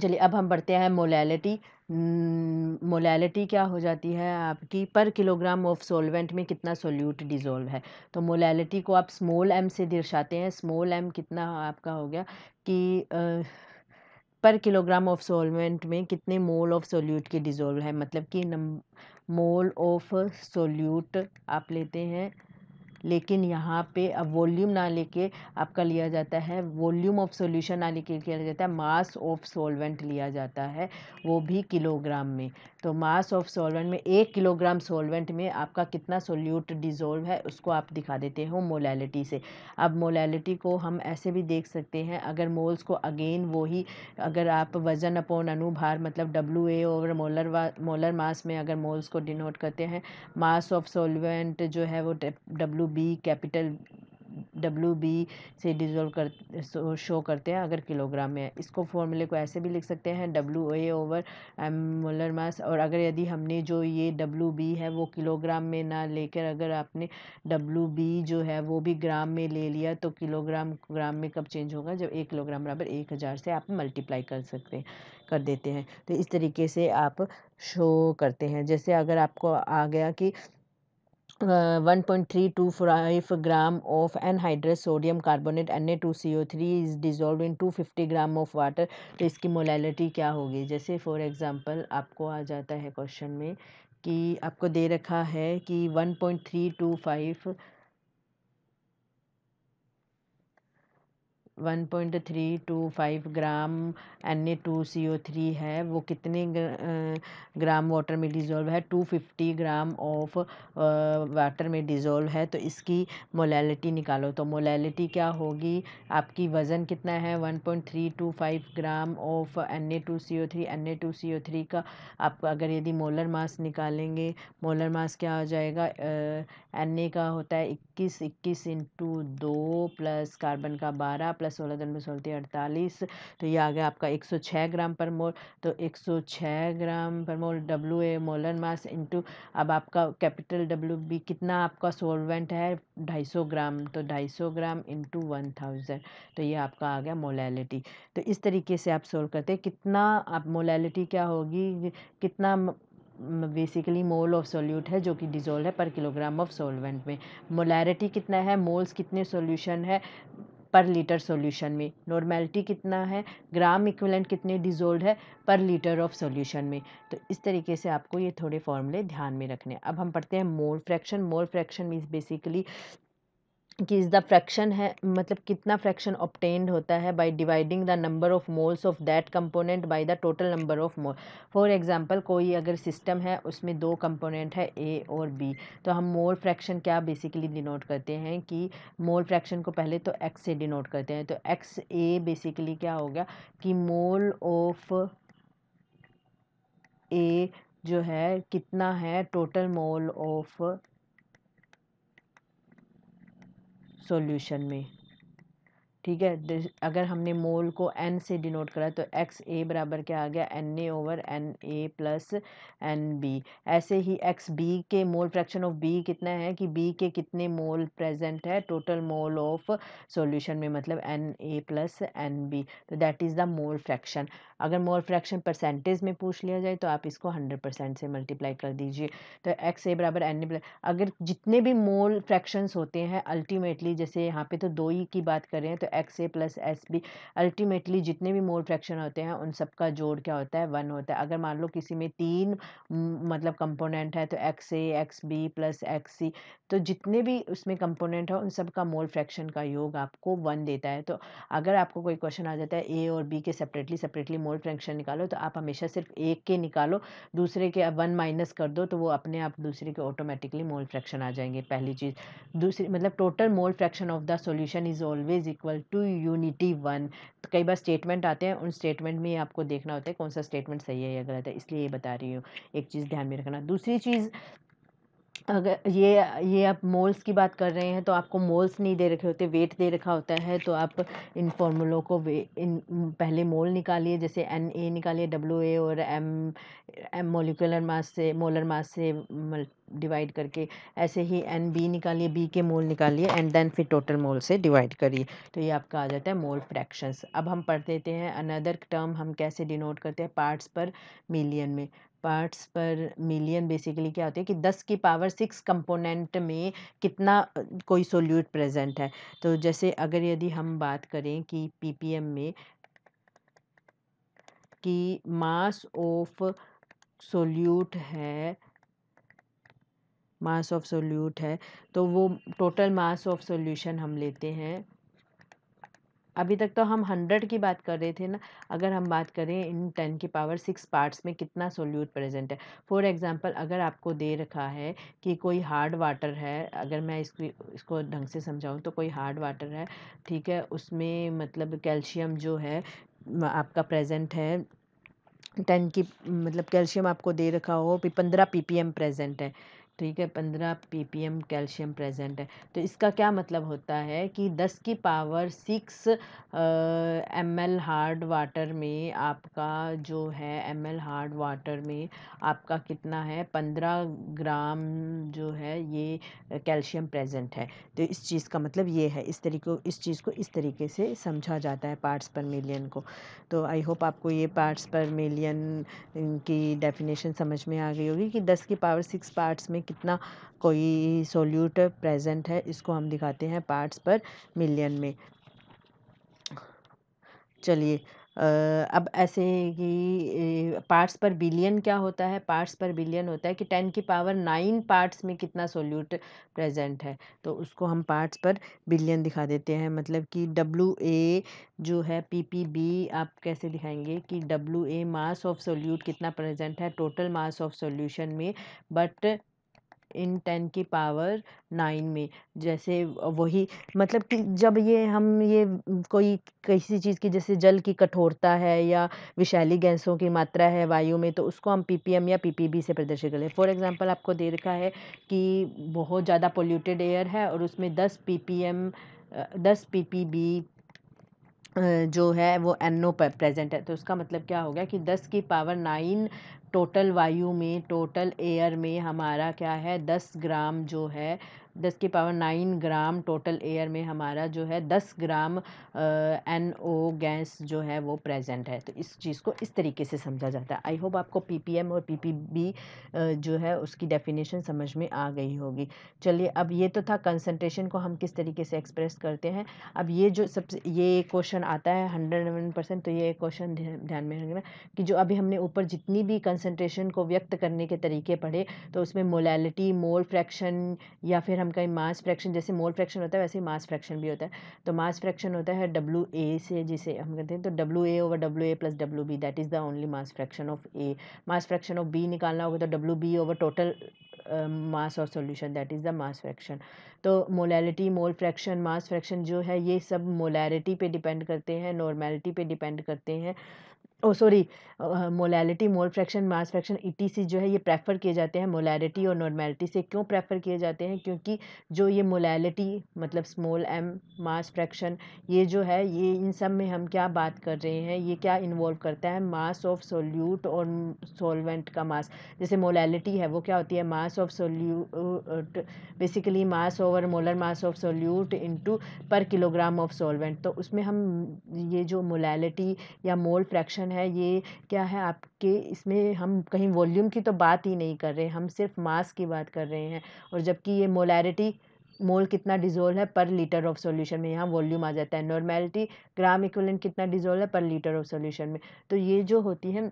चलिए अब हम बढ़ते हैं मोलैलिटी हम्म, मोलैलिटी क्या हो जाती है आपकी पर किलोग्राम ऑफ सोलवेंट में कितना सोल्यूट डिज़ोल्व है तो मोलैलिटी को आप स्मॉल एम से दर्शाते हैं स्मॉल एम कितना आपका हो गया कि आ, पर किलोग्राम ऑफ सॉल्वेंट में कितने मोल ऑफ सोल्यूट के डिज़ोल्व है मतलब कि मोल ऑफ सोल्यूट आप लेते हैं लेकिन यहाँ पे अब वॉल्यूम ना लेके आपका लिया जाता है वॉल्यूम ऑफ सॉल्यूशन ना लेके लिया जाता है मास ऑफ सॉल्वेंट लिया जाता है वो भी किलोग्राम में तो मास ऑफ सॉल्वेंट में एक किलोग्राम सॉल्वेंट में आपका कितना सोल्यूट डिज़ोल्व है उसको आप दिखा देते हो मोलैलिटी से अब मोलैलिटी को हम ऐसे भी देख सकते हैं अगर मोल्स को अगेन वही अगर आप वज़न अपॉन अनुभार मतलब W A over molar molar mass में अगर मोल्स को डिनोट करते हैं मास ऑफ सॉल्वेंट जो है वो W B capital W B से डिजोल्व कर शो करते हैं अगर किलोग्राम में है इसको फॉर्मूले को ऐसे भी लिख सकते हैं W A over M molar mass और अगर यदि हमने जो ये डब्ल्यू बी है वो किलोग्राम में ना लेकर अगर आपने डब्ल्यू बी जो है वो भी ग्राम में ले लिया तो किलोग्राम ग्राम में कब चेंज होगा जब एक किलोग्राम बराबर एक हज़ार से आप मल्टीप्लाई कर सकते हैं कर देते हैं तो इस तरीके से आप शो करते हैं जैसे अगर आपको आ गया कि one point three two five gram of anhydrous sodium carbonate N A two C O three is dissolve in two fifty gram of water तो इसकी मोलैलिटी क्या होगी जैसे फॉर एग्जाम्पल आपको आ जाता है क्वेश्चन में कि आपको दे रखा है कि one point three two five 1.325 gram N two C three है वो कितने ग्राम वाटर में डिज़ोल्व है 250 ग्राम ऑफ वाटर में डिज़ोल्व है तो इसकी मोलैलिटी निकालो तो मोलैलिटी क्या होगी आपकी वज़न कितना है 1.325 gram of N N two two C three O three का आप अगर यदि मोलर मास निकालेंगे मोलर मास क्या हो जाएगा एन ए का होता है इक्कीस इक्कीस इंटू दो प्लस कार्बन का बारह प्लस सोलह दिन में सोलती अड़तालीस तो ये आ गया आपका एक सौ छः ग्राम पर मोल तो एक सौ छः ग्राम पर मोल डब्ल्यू ए मोलन मास इंटू अब आपका कैपिटल डब्ल्यू बी कितना आपका सोलवेंट है ढाई सौ ग्राम तो ढाई सौ ग्राम इंटू वन थाउजेंड तो ये आपका आ गया मोलैलिटी तो इस तरीके से आप सोल्व करते कितना आप मोलैलिटी क्या होगी कितना बेसिकली मोल ऑफ सोल्यूट है जो कि डिजोल्व है पर किलोग्राम ऑफ सोलवेंट में मोलैरिटी कितना है मोल्स कितने सोल्यूशन है पर लीटर सॉल्यूशन में नॉर्मेलिटी कितना है ग्राम इक्विवेलेंट कितने डिजोल्व है पर लीटर ऑफ सॉल्यूशन में तो इस तरीके से आपको ये थोड़े फॉर्मूले ध्यान में रखने अब हम पढ़ते हैं mole fraction mole fraction means basically कि इज़ द फ्रैक्शन है मतलब कितना फ्रैक्शन ऑप्टेंड होता है by dividing the number of moles of that component by the total number of mole for example कोई अगर सिस्टम है उसमें दो कंपोनेंट है ए और बी तो हम मोल फ्रैक्शन क्या बेसिकली डिनोट करते हैं कि मोल फ्रैक्शन को पहले तो एक्स से डिनोट करते हैं तो एक्स ए बेसिकली क्या हो गया कि मोल ऑफ ए जो है कितना है टोटल मोल ऑफ सॉल्यूशन में ठीक है अगर हमने मोल को एन से डिनोट करा तो एक्स ए बराबर क्या आ गया N A over N A plus N B ऐसे ही एक्स बी के मोल फ्रैक्शन ऑफ बी कितना है कि बी के कितने मोल प्रेजेंट है टोटल मोल ऑफ सॉल्यूशन में मतलब N A plus N B तो that is the mole fraction अगर मोल फ्रैक्शन परसेंटेज में पूछ लिया जाए तो आप इसको हंड्रेड परसेंट से मल्टीप्लाई कर दीजिए तो एक्स ए बराबर एन ए अगर जितने भी मोल फ्रैक्शंस होते हैं अल्टीमेटली जैसे यहाँ पे तो दो ही की बात कर रहे हैं तो X A plus S B ultimately जितने भी मोल फ्रैक्शन होते हैं उन सब का जोड़ क्या होता है वन होता है अगर मान लो किसी में तीन मतलब कंपोनेंट है तो X A X B plus X C तो जितने भी उसमें कंपोनेंट है उन सब का मोल फ्रैक्शन का योग आपको वन देता है तो अगर आपको कोई क्वेश्चन आ जाता है ए और बी के सेपरेटली सेपरेटली मोल फ्रैक्शन निकालो तो आप हमेशा सिर्फ एक के निकालो दूसरे के वन माइनस कर दो तो वो अपने आप दूसरे के ऑटोमेटिकली मोल फ्रैक्शन आ जाएंगे पहली चीज़ दूसरी मतलब total mole fraction of the solution is always equal to unity one तो कई बार स्टेटमेंट आते हैं उन स्टेटमेंट में आपको देखना होता है कौन सा स्टेटमेंट सही है या गलत है इसलिए ये बता रही हूँ एक चीज़ ध्यान में रखना दूसरी चीज़ अगर ये ये आप मोल्स की बात कर रहे हैं तो आपको मोल्स नहीं दे रखे होते वेट दे रखा होता है तो आप इन फॉर्मूलों को वे इन पहले मोल निकालिए जैसे एन ए निकालिए डब्ल्यू ए और एम एम मोलिकुलर मास से मोलर मास से डिवाइड करके ऐसे ही एन बी निकालिए बी के मोल निकालिए एंड देन फिर टोटल मोल से डिवाइड करिए तो ये आपका आ जाता है मोल फ्रैक्शंस अब हम पढ़ देते हैं अनदर टर्म हम कैसे डिनोट करते हैं पार्ट्स पर मिलियन में पार्ट्स पर मिलियन बेसिकली क्या होती है कि दस की पावर सिक्स कंपोनेंट में कितना कोई सोल्यूट प्रेजेंट है तो जैसे अगर यदि हम बात करें कि पीपीएम में कि मास ऑफ सोल्यूट है मास ऑफ सोल्यूट है तो वो टोटल मास ऑफ सोल्यूशन हम लेते हैं अभी तक तो हम हंड्रेड की बात कर रहे थे ना अगर हम बात करें इन टेन की पावर सिक्स पार्ट्स में कितना सोल्यूट प्रेजेंट है फॉर एग्जांपल अगर आपको दे रखा है कि कोई हार्ड वाटर है अगर मैं इसकी इसको ढंग से समझाऊँ तो कोई हार्ड वाटर है ठीक है उसमें मतलब कैल्शियम जो है आपका प्रेजेंट है टेन की मतलब कैल्शियम आपको दे रखा हो पंद्रह पी प्रेजेंट है ठीक है पंद्रह एम कैल्शियम प्रेजेंट है तो इसका क्या मतलब होता है कि दस की power six M L hard water में आपका जो है एम एल हार्ड वाटर में आपका कितना है पंद्रह ग्राम जो है ये कैल्शियम प्रेजेंट है तो इस चीज़ का मतलब ये है इस तरीके इस चीज़ को इस तरीके से समझा जाता है पार्ट्स पर मिलियन को तो आई होप आपको ये पार्ट्स पर मिलियन की डेफिनेशन समझ में आ गई होगी कि दस की पावर सिक्स पार्ट्स में कितना कोई सोल्यूट प्रेजेंट है इसको हम दिखाते हैं पार्ट्स पर मिलियन में चलिए अब ऐसे कि पार्ट्स पर बिलियन क्या होता है पार्ट्स पर बिलियन होता है कि टेन की पावर नाइन पार्ट्स में कितना सोल्यूट प्रेजेंट है तो उसको हम पार्ट्स पर बिलियन दिखा देते हैं मतलब कि डब्ल्यू ए जो है पी पी बी आप कैसे दिखाएंगे कि W A mass of solute कितना प्रेजेंट है टोटल मास ऑफ सोल्यूशन में बट इन टेन की पावर नाइन में जैसे वही मतलब कि जब ये हम ये कोई किसी चीज़ की जैसे जल की कठोरता है या विषैली गैसों की मात्रा है वायु में तो उसको हम पी पी एम या पी पी बी से प्रदर्शित करें फॉर एग्ज़ाम्पल आपको दे रखा है कि बहुत ज़्यादा पोल्यूटेड एयर है और उसमें दस पी पी एम दस पी पी बी जो है वो एन पर प्रेजेंट है तो उसका मतलब क्या हो गया कि दस की पावर नाइन टोटल वायु में टोटल एयर में हमारा क्या है दस ग्राम जो है दस की power nine gram total air में हमारा जो है दस ग्राम एन ओ गैस जो है वो प्रेजेंट है तो इस चीज़ को इस तरीके से समझा जाता है आई होप आपको पी पी एम और पी पी बी जो है उसकी डेफिनेशन समझ में आ गई होगी चलिए अब ये तो था कंसनट्रेशन को हम किस तरीके से एक्सप्रेस करते हैं अब ये जो सबसे ये क्वेश्चन आता है हंड्रेड वन परसेंट तो ये क्वेश्चन ध्यान में रखना कि जो अभी हमने ऊपर जितनी भी कंसनट्रेशन को व्यक्त करने के तरीके पढ़े तो उसमें मोलैलिटी मोल फ्रैक्शन या फिर हम कहीं मास फ्रैक्शन जैसे मोल फ्रैक्शन होता है वैसे ही मास फ्रैक्शन भी होता है तो मास फ्रैक्शन होता है डब्ल्यू ए से जिसे हम कहते हैं तो W A over W A plus W B that is the only mass fraction of A mass fraction of B निकालना होगा तो W B over total mass of solution that is the mass fraction तो molality mole fraction mass fraction जो है ये सब molarity पे depend करते हैं नॉर्मेलिटी पे डिपेंड करते हैं oh sorry molality mole fraction mass fraction ई जो है ये प्रेफर किए जाते हैं मोलैलिटी और नॉर्मेलिटी से क्यों प्रेफर किए जाते हैं क्योंकि जो ये मोलैलिटी मतलब स्मॉल एम मास फ्रैक्शन ये जो है ये इन सब में हम क्या बात कर रहे हैं ये क्या इन्वॉल्व करता है मास ऑफ सोल्यूट और सोलवेंट का मास जैसे मोलैलिटी है वो क्या होती है mass of solute basically mass over molar mass of solute into per kilogram of solvent तो उसमें हम ये जो मोलैलिटी या मोल फ्रैक्शन है ये क्या है आपके इसमें हम कहीं वॉल्यूम की तो बात ही नहीं कर रहे हम सिर्फ मास की बात कर रहे हैं और जबकि ये मोलैरिटी मोल कितना डिजोल्व है पर लीटर ऑफ सॉल्यूशन में यहाँ वॉल्यूम आ जाता है नॉर्मेलिटी ग्राम इक्वलेंट कितना डिजोल्व है पर लीटर ऑफ सॉल्यूशन में तो ये जो होती है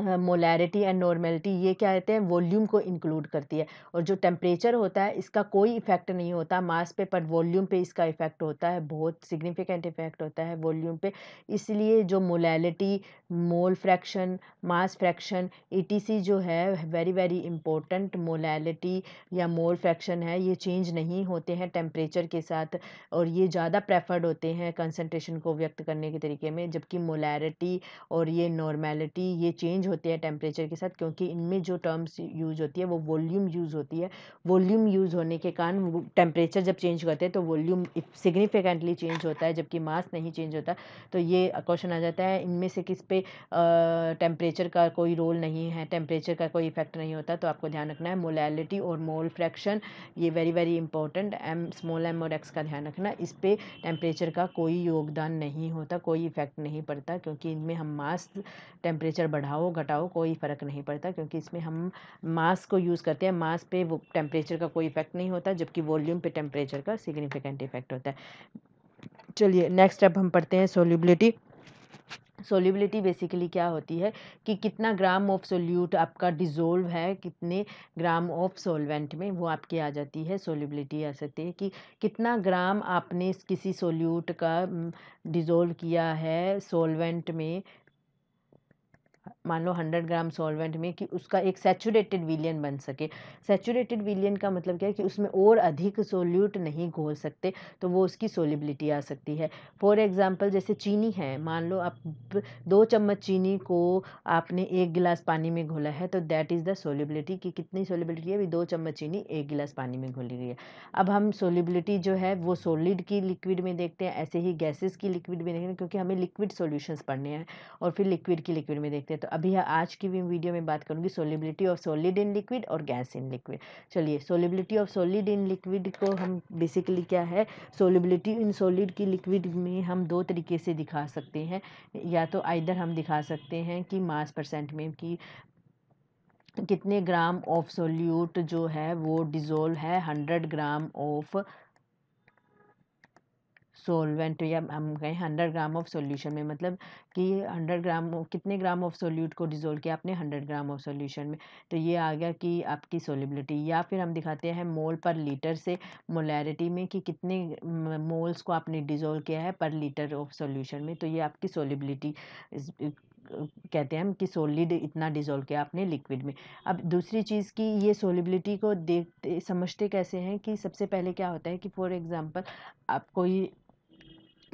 मोलैरिटी एंड नॉर्मेलिटी ये क्या कहते हैं वॉल्यूम को इंक्लूड करती है और जो टेम्परेचर होता है इसका कोई इफेक्ट नहीं होता मास पे पर वॉल्यूम पे इसका इफेक्ट होता है बहुत सिग्निफिकेंट इफेक्ट होता है वॉल्यूम पे इसलिए जो molality mole fraction mass fraction ई e जो है वेरी वेरी इंपॉर्टेंट मोलैलिटी या मोल फ्रैक्शन है ये चेंज नहीं होते हैं टेम्परेचर के साथ और ये ज़्यादा प्रेफर्ड होते हैं कंसनट्रेशन को व्यक्त करने के तरीके में जबकि मोलैरिटी और ये नॉर्मेलिटी ये चेंज होती है टेम्परेचर के साथ क्योंकि इनमें जो टर्म्स यूज होती है वो वॉल्यूम यूज़ होती है वॉल्यूम यूज़ होने के कारण टेम्परेचर जब चेंज करते हैं तो वॉल्यूम सिग्निफिकेंटली चेंज होता है जबकि मास नहीं चेंज होता तो ये क्वेश्चन आ जाता है इनमें से किस पे टेम्परेचर का कोई रोल नहीं है टेम्परेचर का कोई इफेक्ट नहीं होता तो आपको ध्यान रखना है मोलैलिटी और मोल फ्रैक्शन ये very very important M small M और एक्स का ध्यान रखना इस पर टेम्परेचर का कोई योगदान नहीं होता कोई इफेक्ट नहीं पड़ता क्योंकि इनमें हम मास टेम्परेचर बढ़ाओ घटाओ कोई फ़र्क नहीं पड़ता क्योंकि इसमें हम मास को यूज़ करते हैं मास पे वो टेम्परेचर का कोई इफेक्ट नहीं होता जबकि वॉल्यूम पे टेम्परेचर का सिग्निफिकेंट इफेक्ट होता है चलिए नेक्स्ट अब हम पढ़ते हैं सोल्यूबिलिटी सोल्यूबिलिटी बेसिकली क्या होती है कि कितना ग्राम ऑफ सोल्यूट आपका डिज़ोल्व है कितने ग्राम ऑफ सोलवेंट में वो आपकी आ जाती है सोल्यूबिलिटी आ सकती है कि कितना ग्राम आपने किसी सोल्यूट का डिज़ोल्व किया है सोलवेंट में मान लो हंड्रेड ग्राम सॉल्वेंट में कि उसका एक सेचुरेटेड विलियन बन सके सेचुरेटेड विलियन का मतलब क्या है कि उसमें और अधिक सोल्यूट नहीं घोल सकते तो वो उसकी सोलिबिलिटी आ सकती है फॉर एग्ज़ाम्पल जैसे चीनी है मान लो आप दो चम्मच चीनी को आपने एक गिलास पानी में घोला है तो दैट इज़ द सोलिबिलिटी कि कितनी सोलिबिलिटी है भी दो चम्मच चीनी एक गिलास पानी में घोली गई है अब हम सोलिबिलिटी जो है वो सोलिड की लिक्विड में देखते हैं ऐसे ही गैसेज की लिक्विड में देखते हैं क्योंकि हमें लिक्विड सोल्यूशंस पढ़ने हैं और फिर लिक्विड की लिक्विड में देखते हैं तो अभी आज की भी वीडियो में बात करूँगी solubility of solid in liquid और गैस इन लिक्विड चलिए solubility of solid in liquid को हम बेसिकली क्या है सोलिबिलिटी इन सोलिड की लिक्विड में हम दो तरीके से दिखा सकते हैं या तो आइधर हम दिखा सकते हैं कि मास परसेंट में कि कितने ग्राम ऑफ सोल्यूट जो है वो डिज़ोल्व है हंड्रेड ग्राम ऑफ सोलवेंट या हम कहें हंड्रेड ग्राम ऑफ सोल्यूशन में मतलब कि हंड्रेड ग्राम कितने ग्राम ऑफ सोल्यूट को डिज़ोल्व किया आपने हंड्रेड ग्राम ऑफ सोल्यूशन में तो ये आ गया कि आपकी सोलिबिलिटी या फिर हम दिखाते हैं मोल पर लीटर से मोलैरिटी में कि कितने मोल्स को आपने डिज़ोल्व किया है पर लीटर ऑफ सोल्यूशन में तो ये आपकी सोलिबिलिटी कहते हैं हम कि सोलिड इतना डिज़ोल्व किया आपने लिक्विड में अब दूसरी चीज़ की ये सोलिबिलिटी को देखते समझते कैसे हैं कि सबसे पहले क्या होता है कि फॉर एग्ज़ाम्पल आप कोई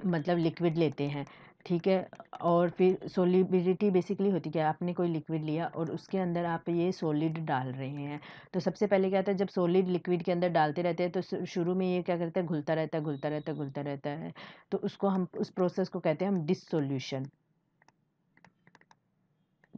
मतलब लिक्विड लेते हैं ठीक है और फिर सोलिबिलिटी बेसिकली होती क्या आपने कोई लिक्विड लिया और उसके अंदर आप ये सोलिड डाल रहे हैं तो सबसे पहले क्या होता है जब सोलिड लिक्विड के अंदर डालते रहते हैं तो शुरू में ये क्या करता है घुलता रहता है घुलता रहता है घुलता रहता है तो उसको हम उस प्रोसेस को कहते हैं हम डिसोल्यूशन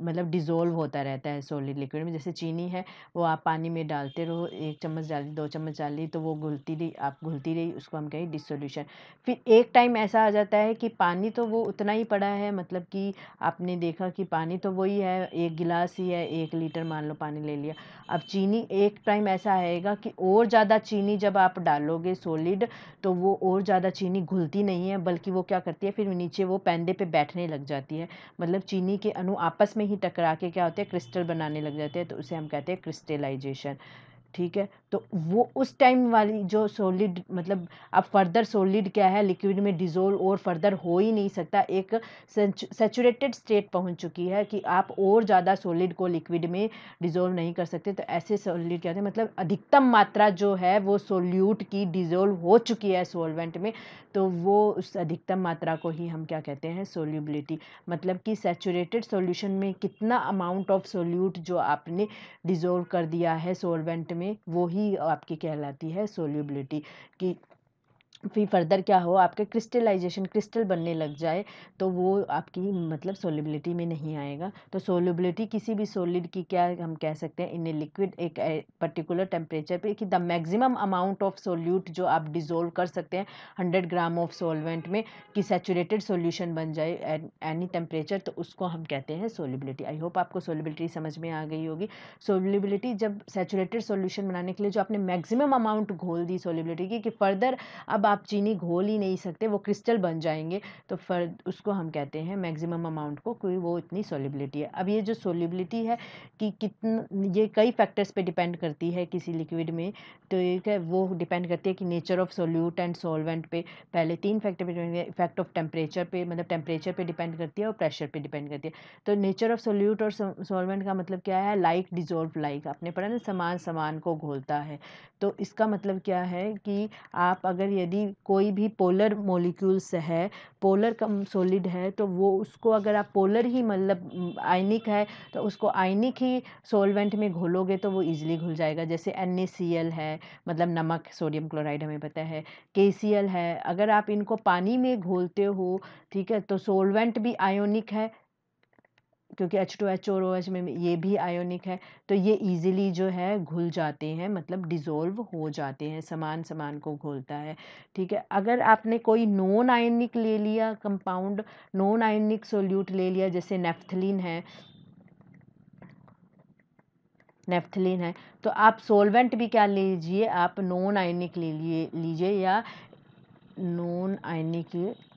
मतलब डिज़ोल्व होता रहता है सॉलिड लिक्विड में जैसे चीनी है वो आप पानी में डालते रहो एक चम्मच डाली दो चम्मच डाली तो वो घुलती रही आप घुलती रही उसको हम कहें डिसोल्यूशन फिर एक टाइम ऐसा आ जाता है कि पानी तो वो उतना ही पड़ा है मतलब कि आपने देखा कि पानी तो वही है एक गिलास ही है एक लीटर मान लो पानी ले लिया अब चीनी एक टाइम ऐसा आएगा कि और ज़्यादा चीनी जब आप डालोगे सोलिड तो वो और ज़्यादा चीनी घुलती नहीं है बल्कि वो क्या करती है फिर नीचे वो पैंदे पर बैठने लग जाती है मतलब चीनी के अनु आपस में ही टकरा के क्या होते हैं क्रिस्टल बनाने लग जाते हैं तो उसे हम कहते हैं क्रिस्टलाइजेशन ठीक है तो वो उस टाइम वाली जो सॉलिड मतलब अब फर्दर सॉलिड क्या है लिक्विड में डिज़ोल्व और फर्दर हो ही नहीं सकता एक सेचूरेटेड स्टेट पहुंच चुकी है कि आप और ज़्यादा सॉलिड को लिक्विड में डिज़ोल्व नहीं कर सकते तो ऐसे सॉलिड क्या है मतलब अधिकतम मात्रा जो है वो सोल्यूट की डिज़ोल्व हो चुकी है सोलवेंट में तो वो उस अधिकतम मात्रा को ही हम क्या कहते हैं सोल्यूबिलिटी मतलब कि सेचूरेटेड सोल्यूशन में कितना अमाउंट ऑफ सोल्यूट जो आपने डिज़ोल्व कर दिया है सोलवेंट में में वो ही आपकी कहलाती है सोल्यूबिलिटी कि फिर फर्दर क्या हो आपके क्रिस्टलाइजेशन क्रिस्टल बनने लग जाए तो वो आपकी मतलब सोलिबिलिटी में नहीं आएगा तो सोलिबिलिटी किसी भी सोलिड की क्या हम कह सकते हैं इन ए लिक्विड एक पर्टिकुलर टेम्परेचर पे कि the maximum amount of solute जो आप डिजोल्व कर सकते हैं हंड्रेड ग्राम ऑफ सोलवेंट में कि सेचूरेटेड सोल्यूशन बन जाए एनी टेम्परेचर तो उसको हम कहते हैं सोलिबिलिटी आई होप आपको सोलिबिलिटी समझ में आ गई होगी सोलिबिलिटी जब सेचूरेटेड सोल्यूशन बनाने के लिए जो आपने मैक्सिमम अमाउंट घोल दी सोलिबिलिटी की कि फर्दर अब आप आप चीनी घोल ही नहीं सकते वो क्रिस्टल बन जाएंगे तो फर उसको हम कहते हैं मैक्सिमम अमाउंट को कोई वो इतनी सोलिबिलिटी है अब ये जो सोलिबिलिटी है कि कितना ये कई फैक्टर्स पे डिपेंड करती है किसी लिक्विड में तो ये वो डिपेंड करती है कि nature of solute and solvent पे पहले तीन फैक्टर पर इफेक्ट ऑफ टेम्परेचर पे मतलब टेम्परेचर पे डिपेंड करती है और प्रेशर पे डिपेंड करती है तो नेचर ऑफ सोल्यूट और सोलवेंट का मतलब क्या है लाइक डिजोल्व लाइक आपने पढ़ा ना समान समान को घोलता है तो इसका मतलब क्या है कि आप अगर यदि यदि कोई भी पोलर मोलिक्यूल्स है पोलर कम सॉलिड है तो वो उसको अगर आप पोलर ही मतलब आयनिक है तो उसको आयनिक ही सॉल्वेंट में घोलोगे तो वो ईजिली घुल जाएगा जैसे एन है मतलब नमक सोडियम क्लोराइड हमें पता है के है अगर आप इनको पानी में घोलते हो ठीक है तो सोलवेंट भी आयोनिक है क्योंकि एच टू एच और ओ एच में ये भी आयोनिक है तो ये इजीली जो है घुल जाते हैं मतलब डिज़ोल्व हो जाते हैं समान समान को घोलता है ठीक है अगर आपने कोई नॉन आयनिक ले लिया कंपाउंड नॉन आयनिक सोल्यूट ले लिया जैसे नेफ्थलिन है नेफ्थलिन है तो आप सोलवेंट भी क्या लीजिए आप नॉन आयनिक ले लिए लीजिए या नॉन आयनिक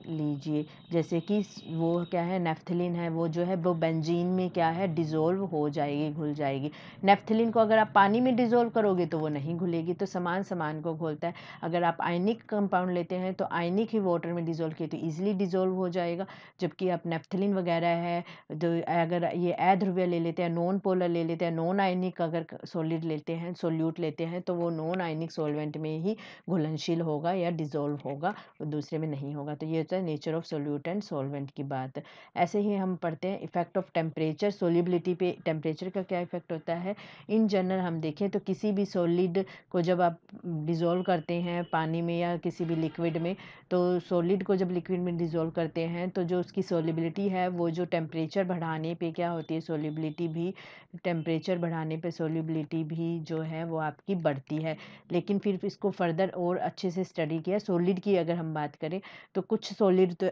लीजिए जैसे कि वो क्या है नेफ्थलिन है वो जो है वो बेंजीन में क्या है डिज़ोल्व हो जाएगी घुल जाएगी नेफ्थलिन को अगर आप पानी में डिज़ोल्व करोगे तो वो नहीं घुलेगी तो समान समान को घोलता है अगर आप आयनिक कंपाउंड लेते हैं तो आयनिक ही वाटर में डिज़ोल्व किए तो ईजिली डिज़ोल्व हो जाएगा जबकि आप नेफ्थलिन वगैरह है जो अगर ये अध्रुव्य ले लेते हैं नॉन पोलर ले लेते हैं नॉन आयनिक अगर सोलिड लेते हैं सोल्यूट लेते हैं तो वो नॉन आयनिक सोलवेंट में ही घुलनशील होगा या डिज़ोल्व होगा दूसरे में नहीं होगा तो ये होता है nature of solute and solvent की बात ऐसे ही हम पढ़ते हैं इफेक्ट ऑफ टेम्परेचर सोलिबिलिटी पे टेम्परेचर का क्या इफेक्ट होता है इन जनरल हम देखें तो किसी भी सोलिड को जब आप डिज़ोल्व करते हैं पानी में या किसी भी लिक्विड में तो सोलिड को जब लिक्विड में डिज़ोल्व करते हैं तो जो उसकी सोलिबिलिटी है वो जो टेम्परेचर बढ़ाने पर क्या होती है सोलिबिलिटी भी टेम्परेचर बढ़ाने पर सोलिबिलिटी भी जो है वो आपकी बढ़ती है लेकिन फिर इसको फर्दर और अच्छे से स्टडी किया सोलिड की अगर हम बात करें तो कुछ सोलिड तो,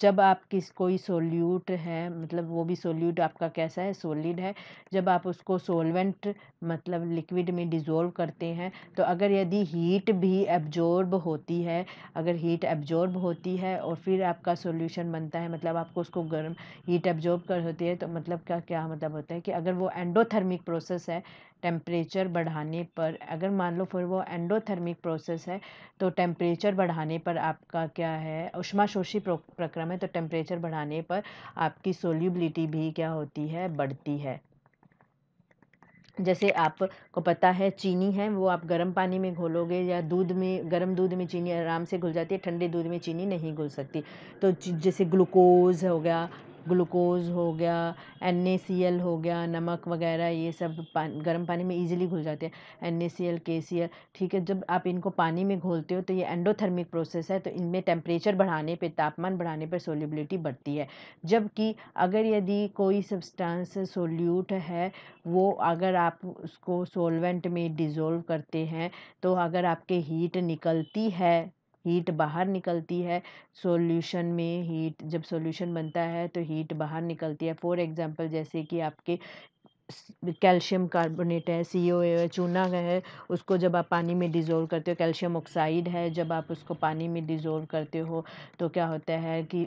जब आप किस कोई सोल्यूट है मतलब वो भी सोल्यूट आपका कैसा है सोलिड है जब आप उसको सोलवेंट मतलब लिक्विड में डिज़ोल्व करते हैं तो अगर यदि हीट भी एब्जॉर्ब होती है अगर हीट एब्जॉर्ब होती है और फिर आपका सोल्यूशन बनता है मतलब आपको उसको गर्म हीट एब्जॉर्ब कर होती है तो मतलब क्या क्या मतलब होता है कि अगर वो एंडोथर्मिक प्रोसेस है टेम्परेचर बढ़ाने पर अगर मान लो फिर वो एंडोथर्मिक प्रोसेस है तो टेम्परेचर बढ़ाने पर आपका क्या है उष्मा शोषी प्रक्रम है तो टेम्परेचर बढ़ाने पर आपकी सोल्यूबिलिटी भी क्या होती है बढ़ती है जैसे आपको पता है चीनी है वो आप गर्म पानी में घोलोगे या दूध में गर्म दूध में चीनी आराम से घुल जाती है ठंडे दूध में चीनी नहीं घुल सकती तो जैसे ग्लूकोज हो गया ग्लूकोज़ हो गया एन ए सी एल हो गया नमक वगैरह ये सब गर्म पानी में ईज़िली घुल जाते हैं एन ए सी एल के सी एल ठीक है जब आप इनको पानी में घोलते हो तो ये एंडोथर्मिक प्रोसेस है तो इनमें टेम्परेचर बढ़ाने पे तापमान बढ़ाने पर सोलिबिलिटी बढ़ती है जबकि अगर यदि कोई सब्सटेंस सोल्यूट है वो अगर आप उसको सोलवेंट में डिज़ोल्व करते हैं तो अगर आपके हीट निकलती है हीट बाहर निकलती है सॉल्यूशन में हीट जब सॉल्यूशन बनता है तो हीट बाहर निकलती है फॉर एग्जांपल जैसे कि आपके कैल्शियम कार्बोनेट है सी ओ ए है चूना है उसको जब आप पानी में डिज़ोल्व करते हो कैल्शियम ऑक्साइड है जब आप उसको पानी में डिज़ोल्व करते हो तो क्या होता है कि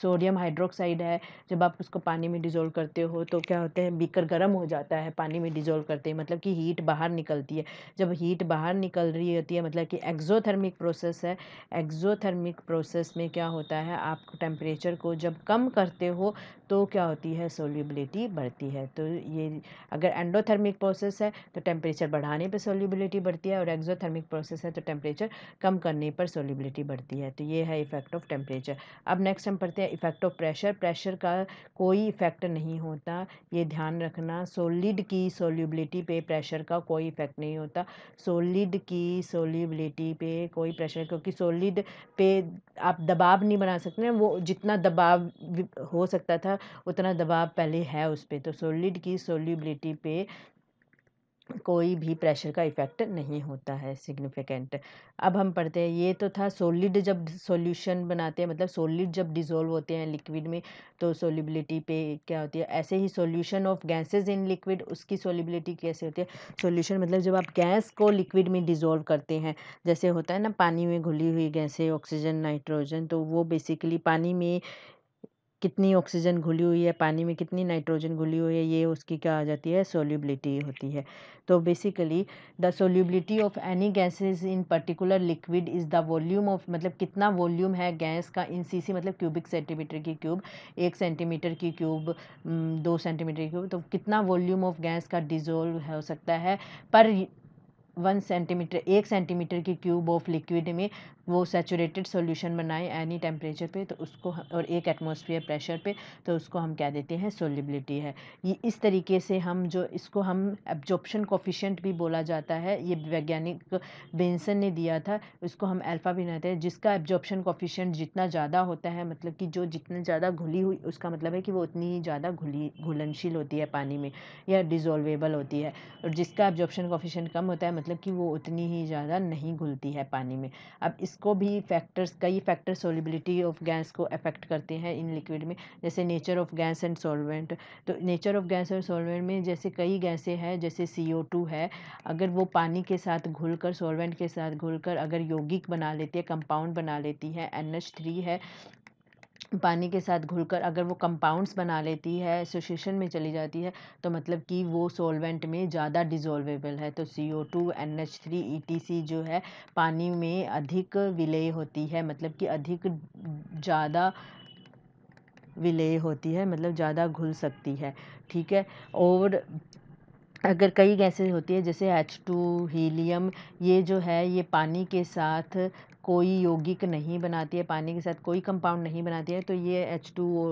सोडियम हाइड्रोक्साइड है जब आप उसको पानी में डिज़ोल्व करते हो तो क्या होता है बीकर गर्म हो जाता है पानी में डिज़ोल्व करते हैं मतलब कि हीट बाहर निकलती है जब हीट बाहर निकल रही होती है मतलब कि एक्जोथर्मिक प्रोसेस है एक्जोथर्मिक प्रोसेस में क्या होता है आप टेम्परेचर को जब कम करते हो तो क्या होती है सोल्यूबिलिटी बढ़ती है तो तो ये अगर एंडोथर्मिक प्रोसेस है तो टेम्परेचर बढ़ाने पर सोल्यूबिलिटी बढ़ती है और एक्जोथर्मिक प्रोसेस है तो टेम्परेचर कम करने पर सोल्यूबिलिटी बढ़ती है तो ये है इफेक्ट ऑफ टेम्परेचर अब नेक्स्ट हम पढ़ते हैं इफेक्ट ऑफ प्रेशर प्रेशर का कोई इफेक्ट नहीं होता ये ध्यान रखना सोलिड की सोल्यूबिलिटी पे प्रेशर का कोई इफेक्ट नहीं होता सोलिड की सोल्यूबिलिटी पे कोई प्रेशर क्योंकि सोलिड पे आप दबाव नहीं बना सकते वो जितना दबाव हो सकता था उतना दबाव पहले है उस पर तो सोलिड लिक्विड की सोल्यूबिलिटी पे कोई भी प्रेशर का इफ़ेक्ट नहीं होता है सिग्निफिकेंट अब हम पढ़ते हैं ये तो था सोलिड जब सॉल्यूशन बनाते हैं मतलब सोलिड जब डिज़ोल्व होते हैं लिक्विड में तो सोलिबिलिटी पे क्या होती है ऐसे ही solution of gases in liquid उसकी सोलिबिलिटी कैसे होती है सॉल्यूशन मतलब जब आप गैस को लिक्विड में डिज़ोल्व करते हैं जैसे होता है ना पानी में घुली हुई गैसें ऑक्सीजन नाइट्रोजन तो वो बेसिकली पानी में कितनी ऑक्सीजन घुली हुई है पानी में कितनी नाइट्रोजन घुली हुई है ये उसकी क्या आ जाती है सोल्यूबिलिटी होती है तो basically the solubility of any gases in particular liquid is the volume of मतलब कितना वॉल्यूम है गैस का इन सीसी मतलब क्यूबिक सेंटीमीटर की क्यूब एक सेंटीमीटर की क्यूब दो सेंटीमीटर की क्यूब तो कितना वॉल्यूम ऑफ गैस का डिजोल्व हो सकता है पर वन सेंटीमीटर एक सेंटीमीटर की क्यूब ऑफ लिक्विड में वो सेचूरेटेड सॉल्यूशन बनाए एनी टेम्परेचर पे तो उसको और एक एटमॉस्फेयर प्रेशर पे तो उसको हम क्या देते हैं सोलिबिलिटी है ये इस तरीके से हम जो इसको हम एब्जॉर्प्शन कोफिशेंट भी बोला जाता है ये वैज्ञानिक बेंसन ने दिया था उसको हम अल्फ़ा भी बनाते हैं जिसका एब्जॉर्प्शन कोफिशेंट जितना ज़्यादा होता है मतलब कि जो जितना ज़्यादा घुली हुई उसका मतलब है कि वो उतनी ही ज़्यादा घुली घुलनशील होती है पानी में या डिजोल्वेबल होती है और जिसका एब्जॉर्प्शन कोफिशेंट कम होता है मतलब कि वो उतनी ही ज़्यादा नहीं घुलती है पानी में अब इसको भी फैक्टर्स कई फैक्टर सोलिबिलिटी ऑफ गैस को अफेक्ट करते हैं इन लिक्विड में जैसे nature of gas and solvent तो nature of gas and solvent में जैसे कई गैसें हैं जैसे सी है अगर वो पानी के साथ घुल कर सॉल्वेंट के साथ घुल कर अगर यौगिक बना लेती है कंपाउंड बना लेती है एन है पानी के साथ घुल कर अगर वो कंपाउंड्स बना लेती है एसोसिएशन में चली जाती है तो मतलब कि वो सॉल्वेंट में ज़्यादा डिज़ोल्वेबल है तो C O two N H three E T C जो है पानी में अधिक विलय होती है मतलब कि अधिक ज़्यादा विलय होती है मतलब ज़्यादा घुल सकती है ठीक है और अगर कई गैसेज होती है जैसे एच टू हीलियम ये जो है ये पानी के साथ कोई यौगिक नहीं बनाती है पानी के साथ कोई कंपाउंड नहीं बनाती है तो ये एच टू ओ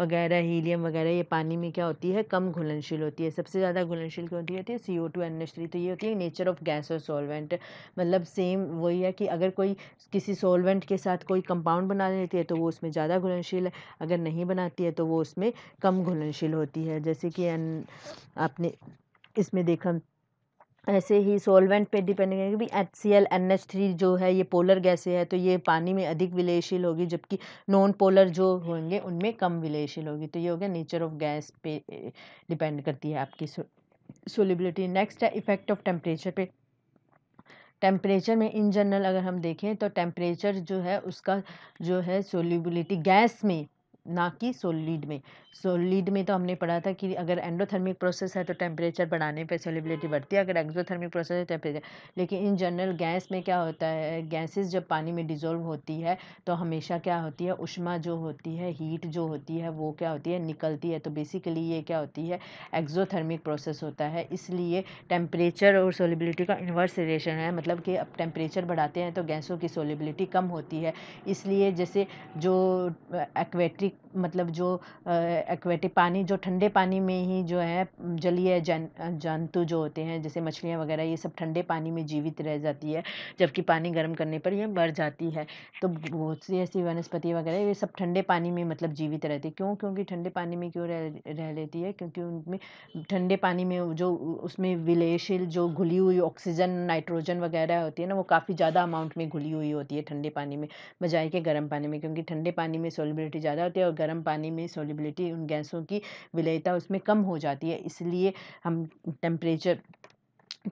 वगैरह हीलियम वगैरह ये पानी में क्या होती है कम घुलनशील होती है सबसे ज़्यादा घुलनशील क्यों होती है C O two N H three तो ये होती है नेचर ऑफ गैस और सॉल्वेंट मतलब सेम वही है कि अगर कोई किसी सॉल्वेंट के साथ कोई कंपाउंड बना लेती है तो वो उसमें ज़्यादा घुलनशील है अगर नहीं बनाती है तो वो उसमें कम घुलनशील होती है जैसे कि आपने इसमें देखा ऐसे ही सॉल्वेंट पे डिपेंड करेंगे भी H C L N H three जो है ये पोलर गैसे है तो ये पानी में अधिक विलयशील होगी जबकि नॉन पोलर जो होंगे उनमें कम विलयशील होगी तो ये हो गया नेचर ऑफ गैस पे डिपेंड करती है आपकी सोलिबिलिटी नेक्स्ट है इफेक्ट ऑफ टेम्परेचर पे टेम्परेचर में इन जनरल अगर हम देखें तो टेम्परेचर जो है उसका जो है सोलिबिलिटी गैस में ना कि सोलिड में सो लीड में तो हमने पढ़ा था कि अगर एंडोथर्मिक प्रोसेस है तो टेम्परेचर बढ़ाने पे सोलिबिलिटी बढ़ती है अगर एक्सोथर्मिक प्रोसेस है टेम्परेचर तो लेकिन इन जनरल गैस में क्या होता है गैसेस जब पानी में डिजोल्व होती है तो हमेशा क्या होती है उष्मा जो होती है हीट जो होती है वो क्या होती है निकलती है तो बेसिकली ये क्या होती है एक्जोथर्मिक प्रोसेस होता है इसलिए टेम्परेचर और सोलिबिलिटी का इन्वर्स रिलेशन है मतलब कि अब टेम्परेचर बढ़ाते हैं तो गैसों की सोलिबिलिटी कम होती है इसलिए जैसे जो एक्वेट्रिक मतलब जो एक्वेटिक पानी जो ठंडे पानी में ही जो है जलीय जन जंतु जो होते हैं जैसे मछलियाँ वगैरह ये सब ठंडे पानी में जीवित रह जाती है जबकि पानी गर्म करने पर यह मर जाती है तो बहुत सी ऐसी वनस्पति वगैरह ये सब ठंडे पानी में मतलब जीवित रहती है क्यों क्योंकि ठंडे पानी में क्यों रह रह लेती है क्योंकि उनमें ठंडे पानी में जो उसमें विलेशिल जो घुली हुई ऑक्सीजन नाइट्रोजन वगैरह होती है ना वो काफ़ी ज़्यादा अमाउंट में घुली हुई होती है ठंडे पानी में बजाय के गर्म पानी में क्योंकि ठंडे पानी में सोलिबिलिटी ज़्यादा होती है और गर्म पानी में सोलिबिलिटी उन गैसों की विलयता उसमें कम हो जाती है इसलिए हम टेम्परेचर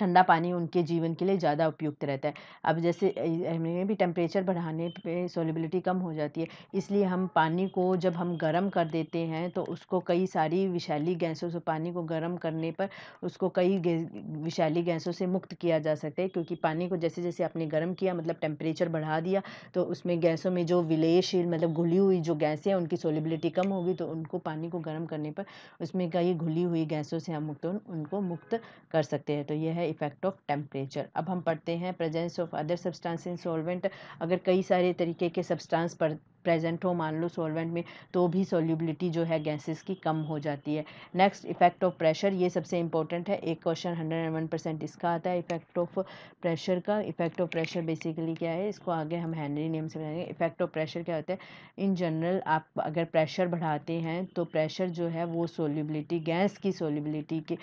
ठंडा पानी उनके जीवन के लिए ज़्यादा उपयुक्त रहता है अब जैसे हमें भी टेम्परेचर बढ़ाने पे सोलिबिलिटी कम हो जाती है इसलिए हम पानी को जब हम गर्म कर देते हैं तो उसको कई सारी विषैली गैसों से पानी को गर्म करने पर उसको कई विषैली गैसों से मुक्त किया जा सकता है क्योंकि पानी को जैसे जैसे आपने गर्म किया मतलब टेम्परेचर बढ़ा दिया तो उसमें गैसों में जो विलयशील मतलब घुली हुई जो गैसें हैं उनकी सोलिबिलिटी कम होगी तो उनको पानी को गर्म करने पर उसमें कई घुली हुई गैसों से हम मुक्त उनको मुक्त कर सकते हैं तो यह है है इफेक्ट ऑफ टेम्परेचर अब हम पढ़ते हैं presence of other substance in solvent अगर कई सारे तरीके के सब्सटेंस पर प्रेजेंट हो मान लो सॉल्वेंट में तो भी सोल्यूबिलिटी जो है गैसेस की कम हो जाती है नेक्स्ट इफेक्ट ऑफ प्रेशर ये सबसे इंपॉर्टेंट है एक question hundred and one percent इसका आता है इफेक्ट ऑफ प्रेशर का इफेक्ट ऑफ प्रेशर बेसिकली क्या है इसको आगे हम हैंनरी नेम से बताएंगे इफेक्ट ऑफ प्रेशर क्या होता है इन जनरल आप अगर प्रेशर बढ़ाते हैं तो प्रेशर जो है वो सोल्यूबिलिटी गैस की सोल्यूबिलिटी के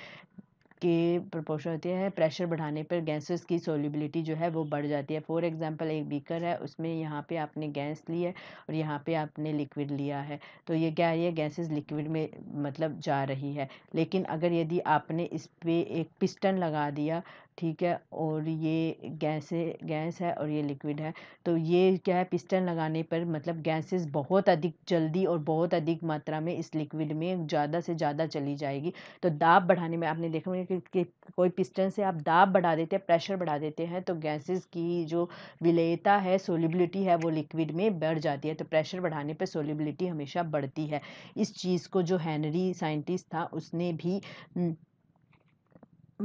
के प्रपोशन होती है प्रेशर बढ़ाने पर गैसेस की सोलिबिलिटी जो है वो बढ़ जाती है फॉर एग्जांपल एक बीकर है उसमें यहाँ पे आपने गैस ली है और यहाँ पे आपने लिक्विड लिया है तो ये क्या है ये गैसेस लिक्विड में मतलब जा रही है लेकिन अगर यदि आपने इस पर एक पिस्टन लगा दिया ठीक है और ये गैस गैस है और ये लिक्विड है तो ये क्या है पिस्टन लगाने पर मतलब गैसेस बहुत अधिक जल्दी और बहुत अधिक मात्रा में इस लिक्विड में ज़्यादा से ज़्यादा चली जाएगी तो दाब बढ़ाने में आपने देखा होगा कि, कि कोई पिस्टन से आप दाब बढ़ा देते हैं प्रेशर बढ़ा देते हैं तो गैसेज की जो विलयता है सोलिबिलिटी है वो लिक्विड में बढ़ जाती है तो प्रेशर बढ़ाने पर सोलिबिलिटी हमेशा बढ़ती है इस चीज़ को जो हैनरी साइंटिस्ट था उसने भी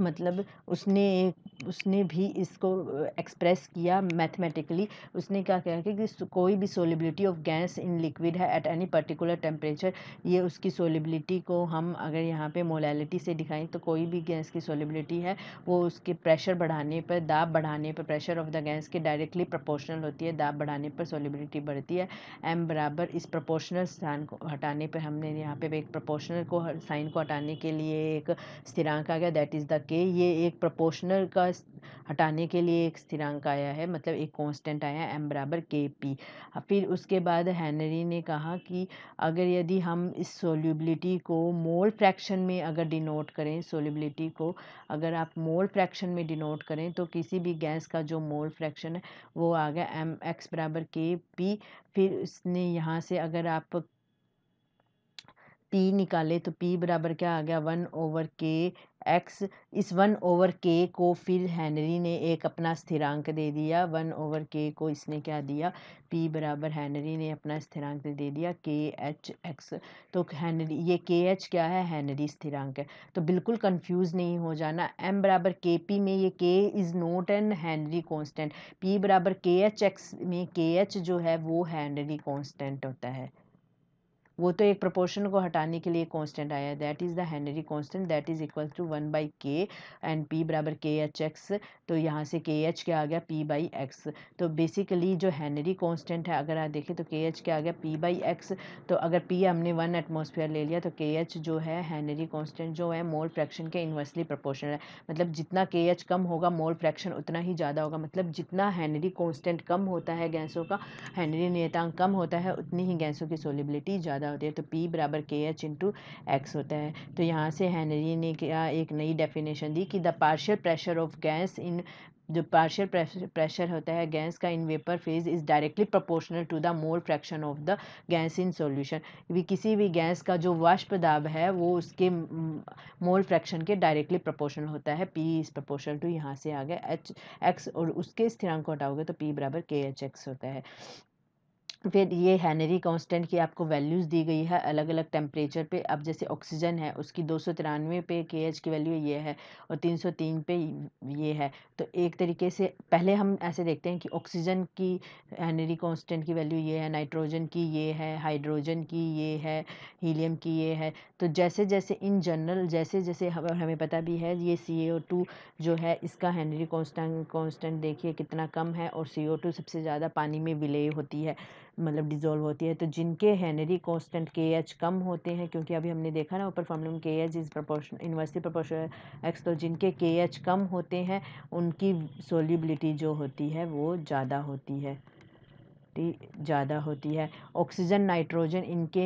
मतलब उसने उसने भी इसको एक्सप्रेस किया मैथमेटिकली उसने क्या कहा कि कोई भी solubility of gas in liquid है एट एनी पर्टिकुलर टेम्परेचर ये उसकी सोलिबिलिटी को हम अगर यहाँ पे मोलैलिटी से दिखाएं तो कोई भी गैस की सोलिबिलिटी है वो उसके प्रेशर बढ़ाने पर दाब बढ़ाने पर प्रेशर ऑफ द गैस के डायरेक्टली प्रपोर्शनल होती है दाब बढ़ाने पर सोलिबिलिटी बढ़ती है एम बराबर इस प्रपोर्शनल स्थान को हटाने पर हमने यहाँ पर एक प्रपोर्शनल को साइन को हटाने के लिए एक स्थिरांक आ गया दैट इज़ द करके ये एक प्रोपोर्शनल का हटाने के लिए एक स्थिरांक आया है मतलब एक कांस्टेंट आया है एम बराबर के पी फिर उसके बाद हैनरी ने कहा कि अगर यदि हम इस सोल्यूबिलिटी को मोल फ्रैक्शन में अगर डिनोट करें सोल्यूबिलिटी को अगर आप मोल फ्रैक्शन में डिनोट करें तो किसी भी गैस का जो मोल फ्रैक्शन है वो आ गया एम एक्स बराबर के पी फिर इसने यहाँ से अगर आप p निकाले तो p बराबर क्या आ गया वन ओवर के एक्स इस वन ओवर के को फिर हैनरी ने एक अपना स्थिरांक दे दिया वन ओवर के को इसने क्या दिया p बराबर हैनरी ने अपना स्थिरांक दे दिया के एच एक्स तो हैनरी ये के एच क्या है हैनरी स्थिरांक है तो बिल्कुल कंफ्यूज नहीं हो जाना m बराबर के पी में ये K is not an Henry constant p बराबर के एच एक्स में के एच जो है वो हैनरी कॉन्स्टेंट होता है वो तो एक प्रपोर्शन को हटाने के लिए कांस्टेंट आया है that is the Henry constant that is equal to one by K and P बराबर के एच एक्स तो यहाँ से के एच क्या आ गया पी बाई एक्स तो बेसिकली जो हैनरी कांस्टेंट है अगर आप देखें तो के एच क्या आ गया पी बाई एक्स तो अगर पी हमने वन एटमोसफियर ले लिया तो के एच जो है हैनरी कॉन्स्टेंट जो है मोल फ्रैक्शन के इन्वर्सली प्रपोर्शन है मतलब जितना के एच कम होगा मोल फ्रैक्शन उतना ही ज़्यादा होगा मतलब जितना हैंनरी कॉन्स्टेंट कम होता है गैसों का हैनरी नियतांक कम होता है उतनी ही गैसों की सोलिबिलिटी ज़्यादा ज़्यादा होती है तो पी बराबर के एच इंटू एक्स होता है तो यहाँ से हैनरी ने क्या एक नई डेफिनेशन दी कि the partial pressure of gas in जो पार्शियल प्रेशर होता है गैस का in vapour phase is directly proportional to the mole fraction of the gas in solution भी किसी भी गैस का जो वाष्प दाब है वो उसके मोल फ्रैक्शन के डायरेक्टली प्रोपोर्शनल होता है पी इज़ प्रोपोर्शनल टू यहाँ से आ गया एच एक्स और उसके स्थिरांक को हटाओगे तो पी बराबर के एच एक्स होता है फिर ये हैनरी कांस्टेंट की आपको वैल्यूज़ दी गई है अलग अलग टेम्परेचर पे अब जैसे ऑक्सीजन है उसकी दो सौ तिरानवे पे के एच की वैल्यू ये है और तीन सौ तीन पे ये है तो एक तरीके से पहले हम ऐसे देखते हैं कि ऑक्सीजन की हैनरी कांस्टेंट की वैल्यू ये है नाइट्रोजन की ये है हाइड्रोजन की ये है हीलियम की ये है तो जैसे जैसे इन जनरल जैसे जैसे हमें पता भी है ये सी ओ टू जो है इसका हैनरी कॉन्स्टेंट कॉन्स्टेंट देखिए कितना कम है और सी ओ टू सबसे ज़्यादा पानी में विलय होती है मतलब डिज़ोल्व होती है तो जिनके हैनरी कॉन्स्टेंट के एच कम होते हैं क्योंकि अभी हमने देखा ना ऊपर फॉर्मूले में K H is proportion inversely proportion X तो जिनके के एच कम होते हैं उनकी सोल्यूबिलिटी जो होती है वो ज़्यादा होती है शक्ति ज़्यादा होती है ऑक्सीजन नाइट्रोजन इनके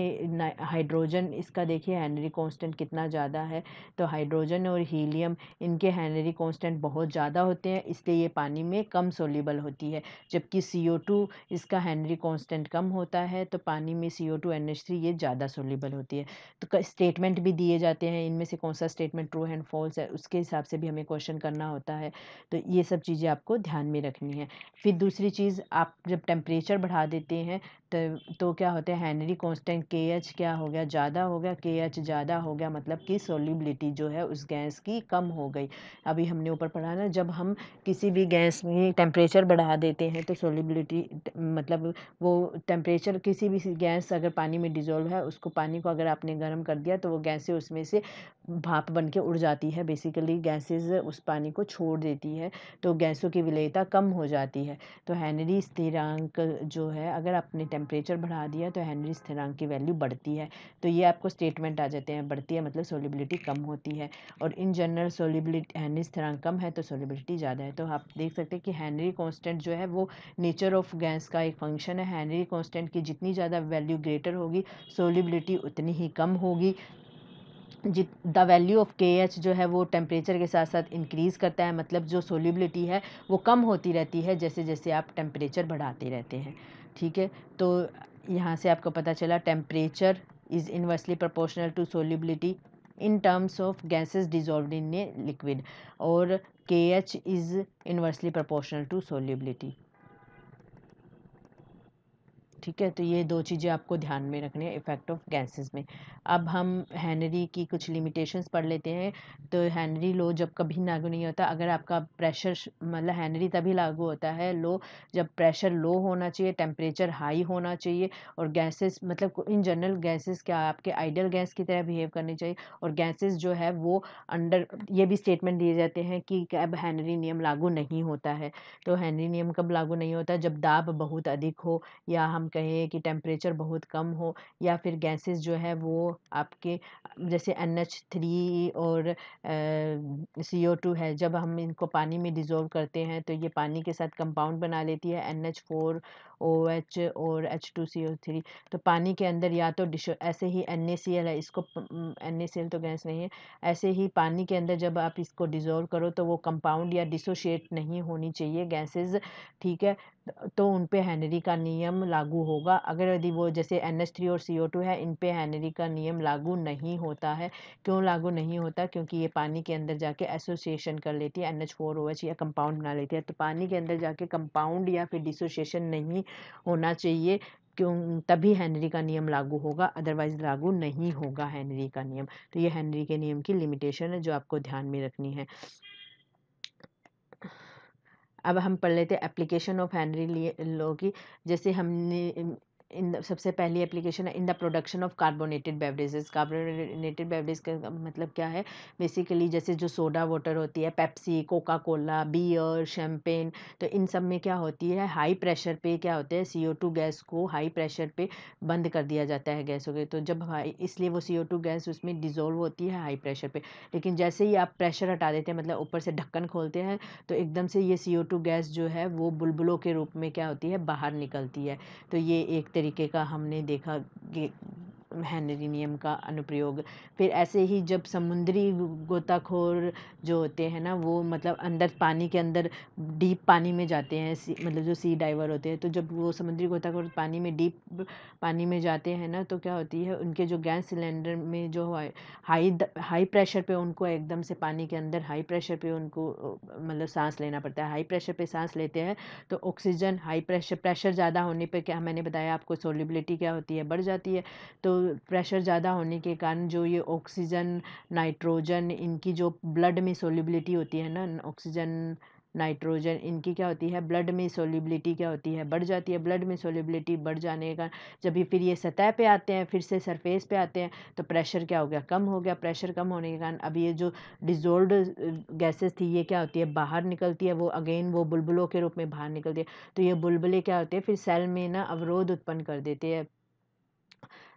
हाइड्रोजन इसका देखिए हेनरी कांस्टेंट कितना ज़्यादा है तो हाइड्रोजन और हीलियम इनके हैनरी कांस्टेंट बहुत ज़्यादा होते हैं इसलिए ये पानी में कम सोल्यूबल होती है जबकि सी ओ टू इसका हैनरी कॉन्सटेंट कम होता है तो पानी में सी ओ टू थ्री ये ज़्यादा सोल्यूबल होती है तो स्टेटमेंट भी दिए जाते हैं इनमें से कौन सा स्टेटमेंट ट्रू एंड फॉल्स है उसके हिसाब से भी हमें क्वेश्चन करना होता है तो ये सब चीज़ें आपको ध्यान में रखनी है फिर दूसरी चीज़ आप जब टेम्परेचर बढ़ा देते हैं तो तो क्या होता है हैंनरी कॉन्स्टेंट के एच क्या हो गया ज़्यादा हो गया के एच ज़्यादा हो गया मतलब कि सोलिबिलिटी जो है उस गैस की कम हो गई अभी हमने ऊपर पढ़ा ना जब हम किसी भी गैस में टेम्परेचर बढ़ा देते हैं तो सोलिबिलिटी मतलब वो टेम्परेचर किसी भी गैस अगर पानी में डिजोल्व है उसको पानी को अगर आपने गर्म कर दिया तो वो गैसें उसमें से भाप बन के उड़ जाती है बेसिकली गैसेज उस पानी को छोड़ देती है तो गैसों की विलयता कम हो जाती है तो हैनरी स्थिरांक जो है अगर आपने टेम्परेचर बढ़ा दिया तो हेनरी स्थिरांक की वैल्यू बढ़ती है तो ये आपको स्टेटमेंट आ जाते हैं बढ़ती है मतलब सोलिबिलिटी कम होती है और इन जनरल सोलिबिलिटी हेनरी स्थिरांक कम है तो सोलिबिलिटी ज़्यादा है तो आप देख सकते हैं कि हेनरी कॉन्स्टेंट जो है वो नेचर ऑफ गैस का एक फंक्शन है हेनरी कॉन्स्टेंट की जितनी ज़्यादा वैल्यू ग्रेटर होगी सोलिबिलिटी उतनी ही कम होगी जित the value of K H जो है वो टेम्परेचर के साथ साथ इंक्रीज़ करता है मतलब जो सोल्यूबिलिटी है वो कम होती रहती है जैसे जैसे आप टेम्परेचर बढ़ाते रहते हैं ठीक है तो यहाँ से आपको पता चला temperature is inversely proportional to solubility in terms of gases dissolve in a liquid और K H is inversely proportional to solubility ठीक है तो ये दो चीज़ें आपको ध्यान में रखनी है इफ़ेक्ट ऑफ गैसेस में अब हम हैनरी की कुछ लिमिटेशंस पढ़ लेते हैं तो हैनरी लो जब कभी लागू नहीं होता अगर आपका प्रेशर मतलब हैनरी तभी लागू होता है लो जब प्रेशर लो होना चाहिए टेम्परेचर हाई होना चाहिए और गैसेस मतलब इन जनरल गैसेस क्या आपके आइडियल गैस की तरह बिहेव करनी चाहिए और गैसेज जो है वो अंडर ये भी स्टेटमेंट दिए जाते हैं कि अब हैनरी नियम लागू नहीं होता है तो हैनरी नियम कब लागू नहीं होता जब दाब बहुत अधिक हो या हम कहें कि टेम्परेचर बहुत कम हो या फिर गैसेस जो है वो आपके जैसे एन एच थ्री और सी ओ टू है जब हम इनको पानी में डिज़ोल्व करते हैं तो ये पानी के साथ कंपाउंड बना लेती है N H four O H और H two C O three तो पानी के अंदर या तो डिशो ऐसे ही एन ए सी एल है इसको एन ए सी एल तो गैस नहीं है ऐसे ही पानी के अंदर जब आप इसको डिज़ोल्व करो तो वो कंपाउंड या डिसोशिएट नहीं होनी चाहिए गैसेस ठीक है तो उन पे हैनरी का नियम लागू होगा अगर यदि वो जैसे एन एच थ्री और सी ओ टू है इन पे हैनरी का नियम लागू नहीं होता है क्यों लागू नहीं होता क्योंकि ये पानी के अंदर जाके एसोसिएशन कर लेती है N H four O H या कंपाउंड बना लेती है तो पानी के अंदर जाके कंपाउंड या फिर डिसोशिएशन नहीं होना चाहिए क्यों तभी हेनरी का नियम लागू होगा अदरवाइज लागू नहीं होगा हेनरी का नियम तो ये हेनरी के नियम की लिमिटेशन है जो आपको ध्यान में रखनी है अब हम पढ़ लेते हैं एप्लीकेशन ऑफ हेनरी लॉ की जैसे हमने इन सबसे पहली एप्लीकेशन है in the production of carbonated beverages carbonated beverage का मतलब क्या है बेसिकली जैसे जो सोडा वाटर होती है Pepsi Coca Cola beer champagne तो इन सब में क्या होती है हाई प्रेशर पे क्या होता है सी गैस को हाई प्रेशर पे बंद कर दिया जाता है गैसों के तो जब हाई इसलिए वो सी गैस उसमें डिज़ोल्व होती है हाई प्रेशर पे लेकिन जैसे ही आप प्रेशर हटा देते हैं मतलब ऊपर से ढक्कन खोलते हैं तो एकदम से ये सी गैस जो है वो बुलबुलों के रूप में क्या होती है बाहर निकलती है तो ये एक तरीके का हमने देखा हैनरी नियम का अनुप्रयोग फिर ऐसे ही जब समुद्री गोताखोर जो होते हैं ना वो मतलब अंदर पानी के अंदर डीप पानी में जाते हैं मतलब जो सी डाइवर होते हैं तो जब वो समुद्री गोताखोर पानी में डीप पानी में जाते हैं ना तो क्या होती है उनके जो गैस सिलेंडर में जो हाई हाई प्रेशर पे उनको एकदम से पानी के अंदर हाई प्रेशर पे उनको मतलब सांस लेना पड़ता है हाई प्रेशर पे सांस लेते हैं तो ऑक्सीजन हाई प्रेशर प्रेशर ज़्यादा होने पर क्या मैंने बताया आपको सोलिबिलिटी क्या होती है बढ़ जाती है तो प्रेशर ज़्यादा होने के कारण जो ये ऑक्सीजन नाइट्रोजन इनकी जो ब्लड में सोलिबिलिटी होती है ना ऑक्सीजन नाइट्रोजन इनकी क्या होती है ब्लड में सोलिबिलिटी क्या होती है बढ़ जाती है ब्लड में सोलिबिलिटी बढ़ जाने का जब भी फिर ये सतह पे आते हैं फिर से सरफेस पे आते हैं तो प्रेशर क्या हो गया कम हो गया प्रेशर कम होने के कारण अब ये जो डिजोल्ड गैसेस uh, थी ये क्या होती है बाहर निकलती है वो अगेन वो बुलबुलों के रूप में बाहर निकलती है तो ये बुलबुलें क्या होते हैं फिर सेल में ना अवरोध उत्पन्न कर देते हैं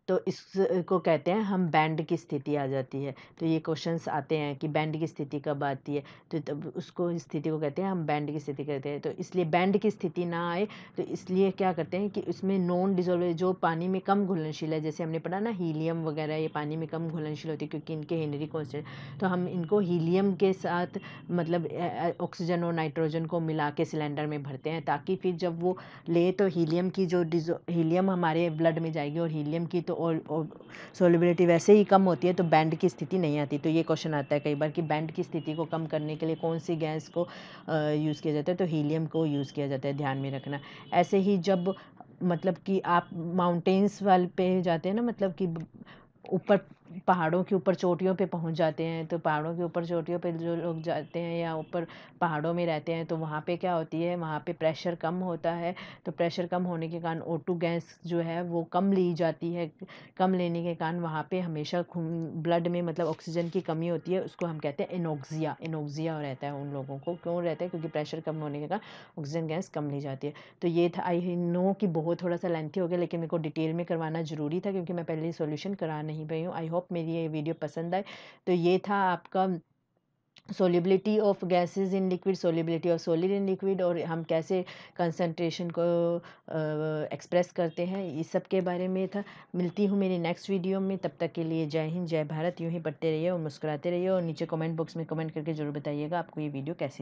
तो इसको कहते हैं हम बैंड की स्थिति आ जाती है तो ये क्वेश्चंस आते हैं कि बैंड की स्थिति कब आती है तो तब उसको स्थिति को कहते हैं हम बैंड की स्थिति कहते हैं तो इसलिए बैंड की स्थिति ना आए तो इसलिए क्या करते हैं कि उसमें नॉन डिजोल्व जो पानी में कम घुलनशील है जैसे हमने पढ़ा ना हीलियम वगैरह ये पानी में कम घुलनशील होती है क्योंकि इनके हेनरी कॉन्सेंट तो हम इनको हीलियम के साथ मतलब ऑक्सीजन और नाइट्रोजन को मिला के सिलेंडर में भरते हैं ताकि फिर जब वो ले तो हीलियम की जो डिजो हीलियम हमारे ब्लड में जाएगी और हीलियम की तो तो सोलिबिलिटी वैसे ही कम होती है तो बैंड की स्थिति नहीं आती तो ये क्वेश्चन आता है कई बार कि बैंड की स्थिति को कम करने के लिए कौन सी गैस को यूज़ किया जाता है तो हीलियम को यूज़ किया जाता है ध्यान में रखना ऐसे ही जब मतलब कि आप माउंटेन्स वाले पे जाते हैं ना मतलब कि ऊपर पहाड़ों के ऊपर चोटियों पे पहुँच जाते हैं तो पहाड़ों के ऊपर चोटियों पे जो लोग जाते हैं या ऊपर पहाड़ों में रहते हैं तो वहाँ पे क्या होती है वहाँ पे प्रेशर कम होता है तो प्रेशर कम होने के कारण ओ टू गैस जो है वो कम ली जाती है कम लेने के कारण वहाँ पे हमेशा खून ब्लड में मतलब ऑक्सीजन की कमी होती है उसको हम कहते हैं इनोक्जिया इनोक्जिया रहता है उन लोगों को क्यों रहता है क्योंकि प्रेशर कम होने के कारण ऑक्सीजन गैस कम ली जाती है तो ये था आई नो कि बहुत थोड़ा सा लेंथी हो गया लेकिन मेरे को डिटेल में करवाना ज़रूरी था क्योंकि मैं पहले सोल्यूशन करा नहीं पाई हूँ आई होप होप मेरी ये वीडियो पसंद आए तो ये था आपका solubility of gases in liquid solubility of solid in liquid और हम कैसे कंसंट्रेशन को एक्सप्रेस करते हैं इस सब के बारे में था मिलती हूँ मेरी नेक्स्ट वीडियो में तब तक के लिए जय हिंद जय भारत यूँ ही पढ़ते रहिए और मुस्कुराते रहिए और नीचे कमेंट बॉक्स में कमेंट करके जरूर बताइएगा आपको ये वीडियो कैसी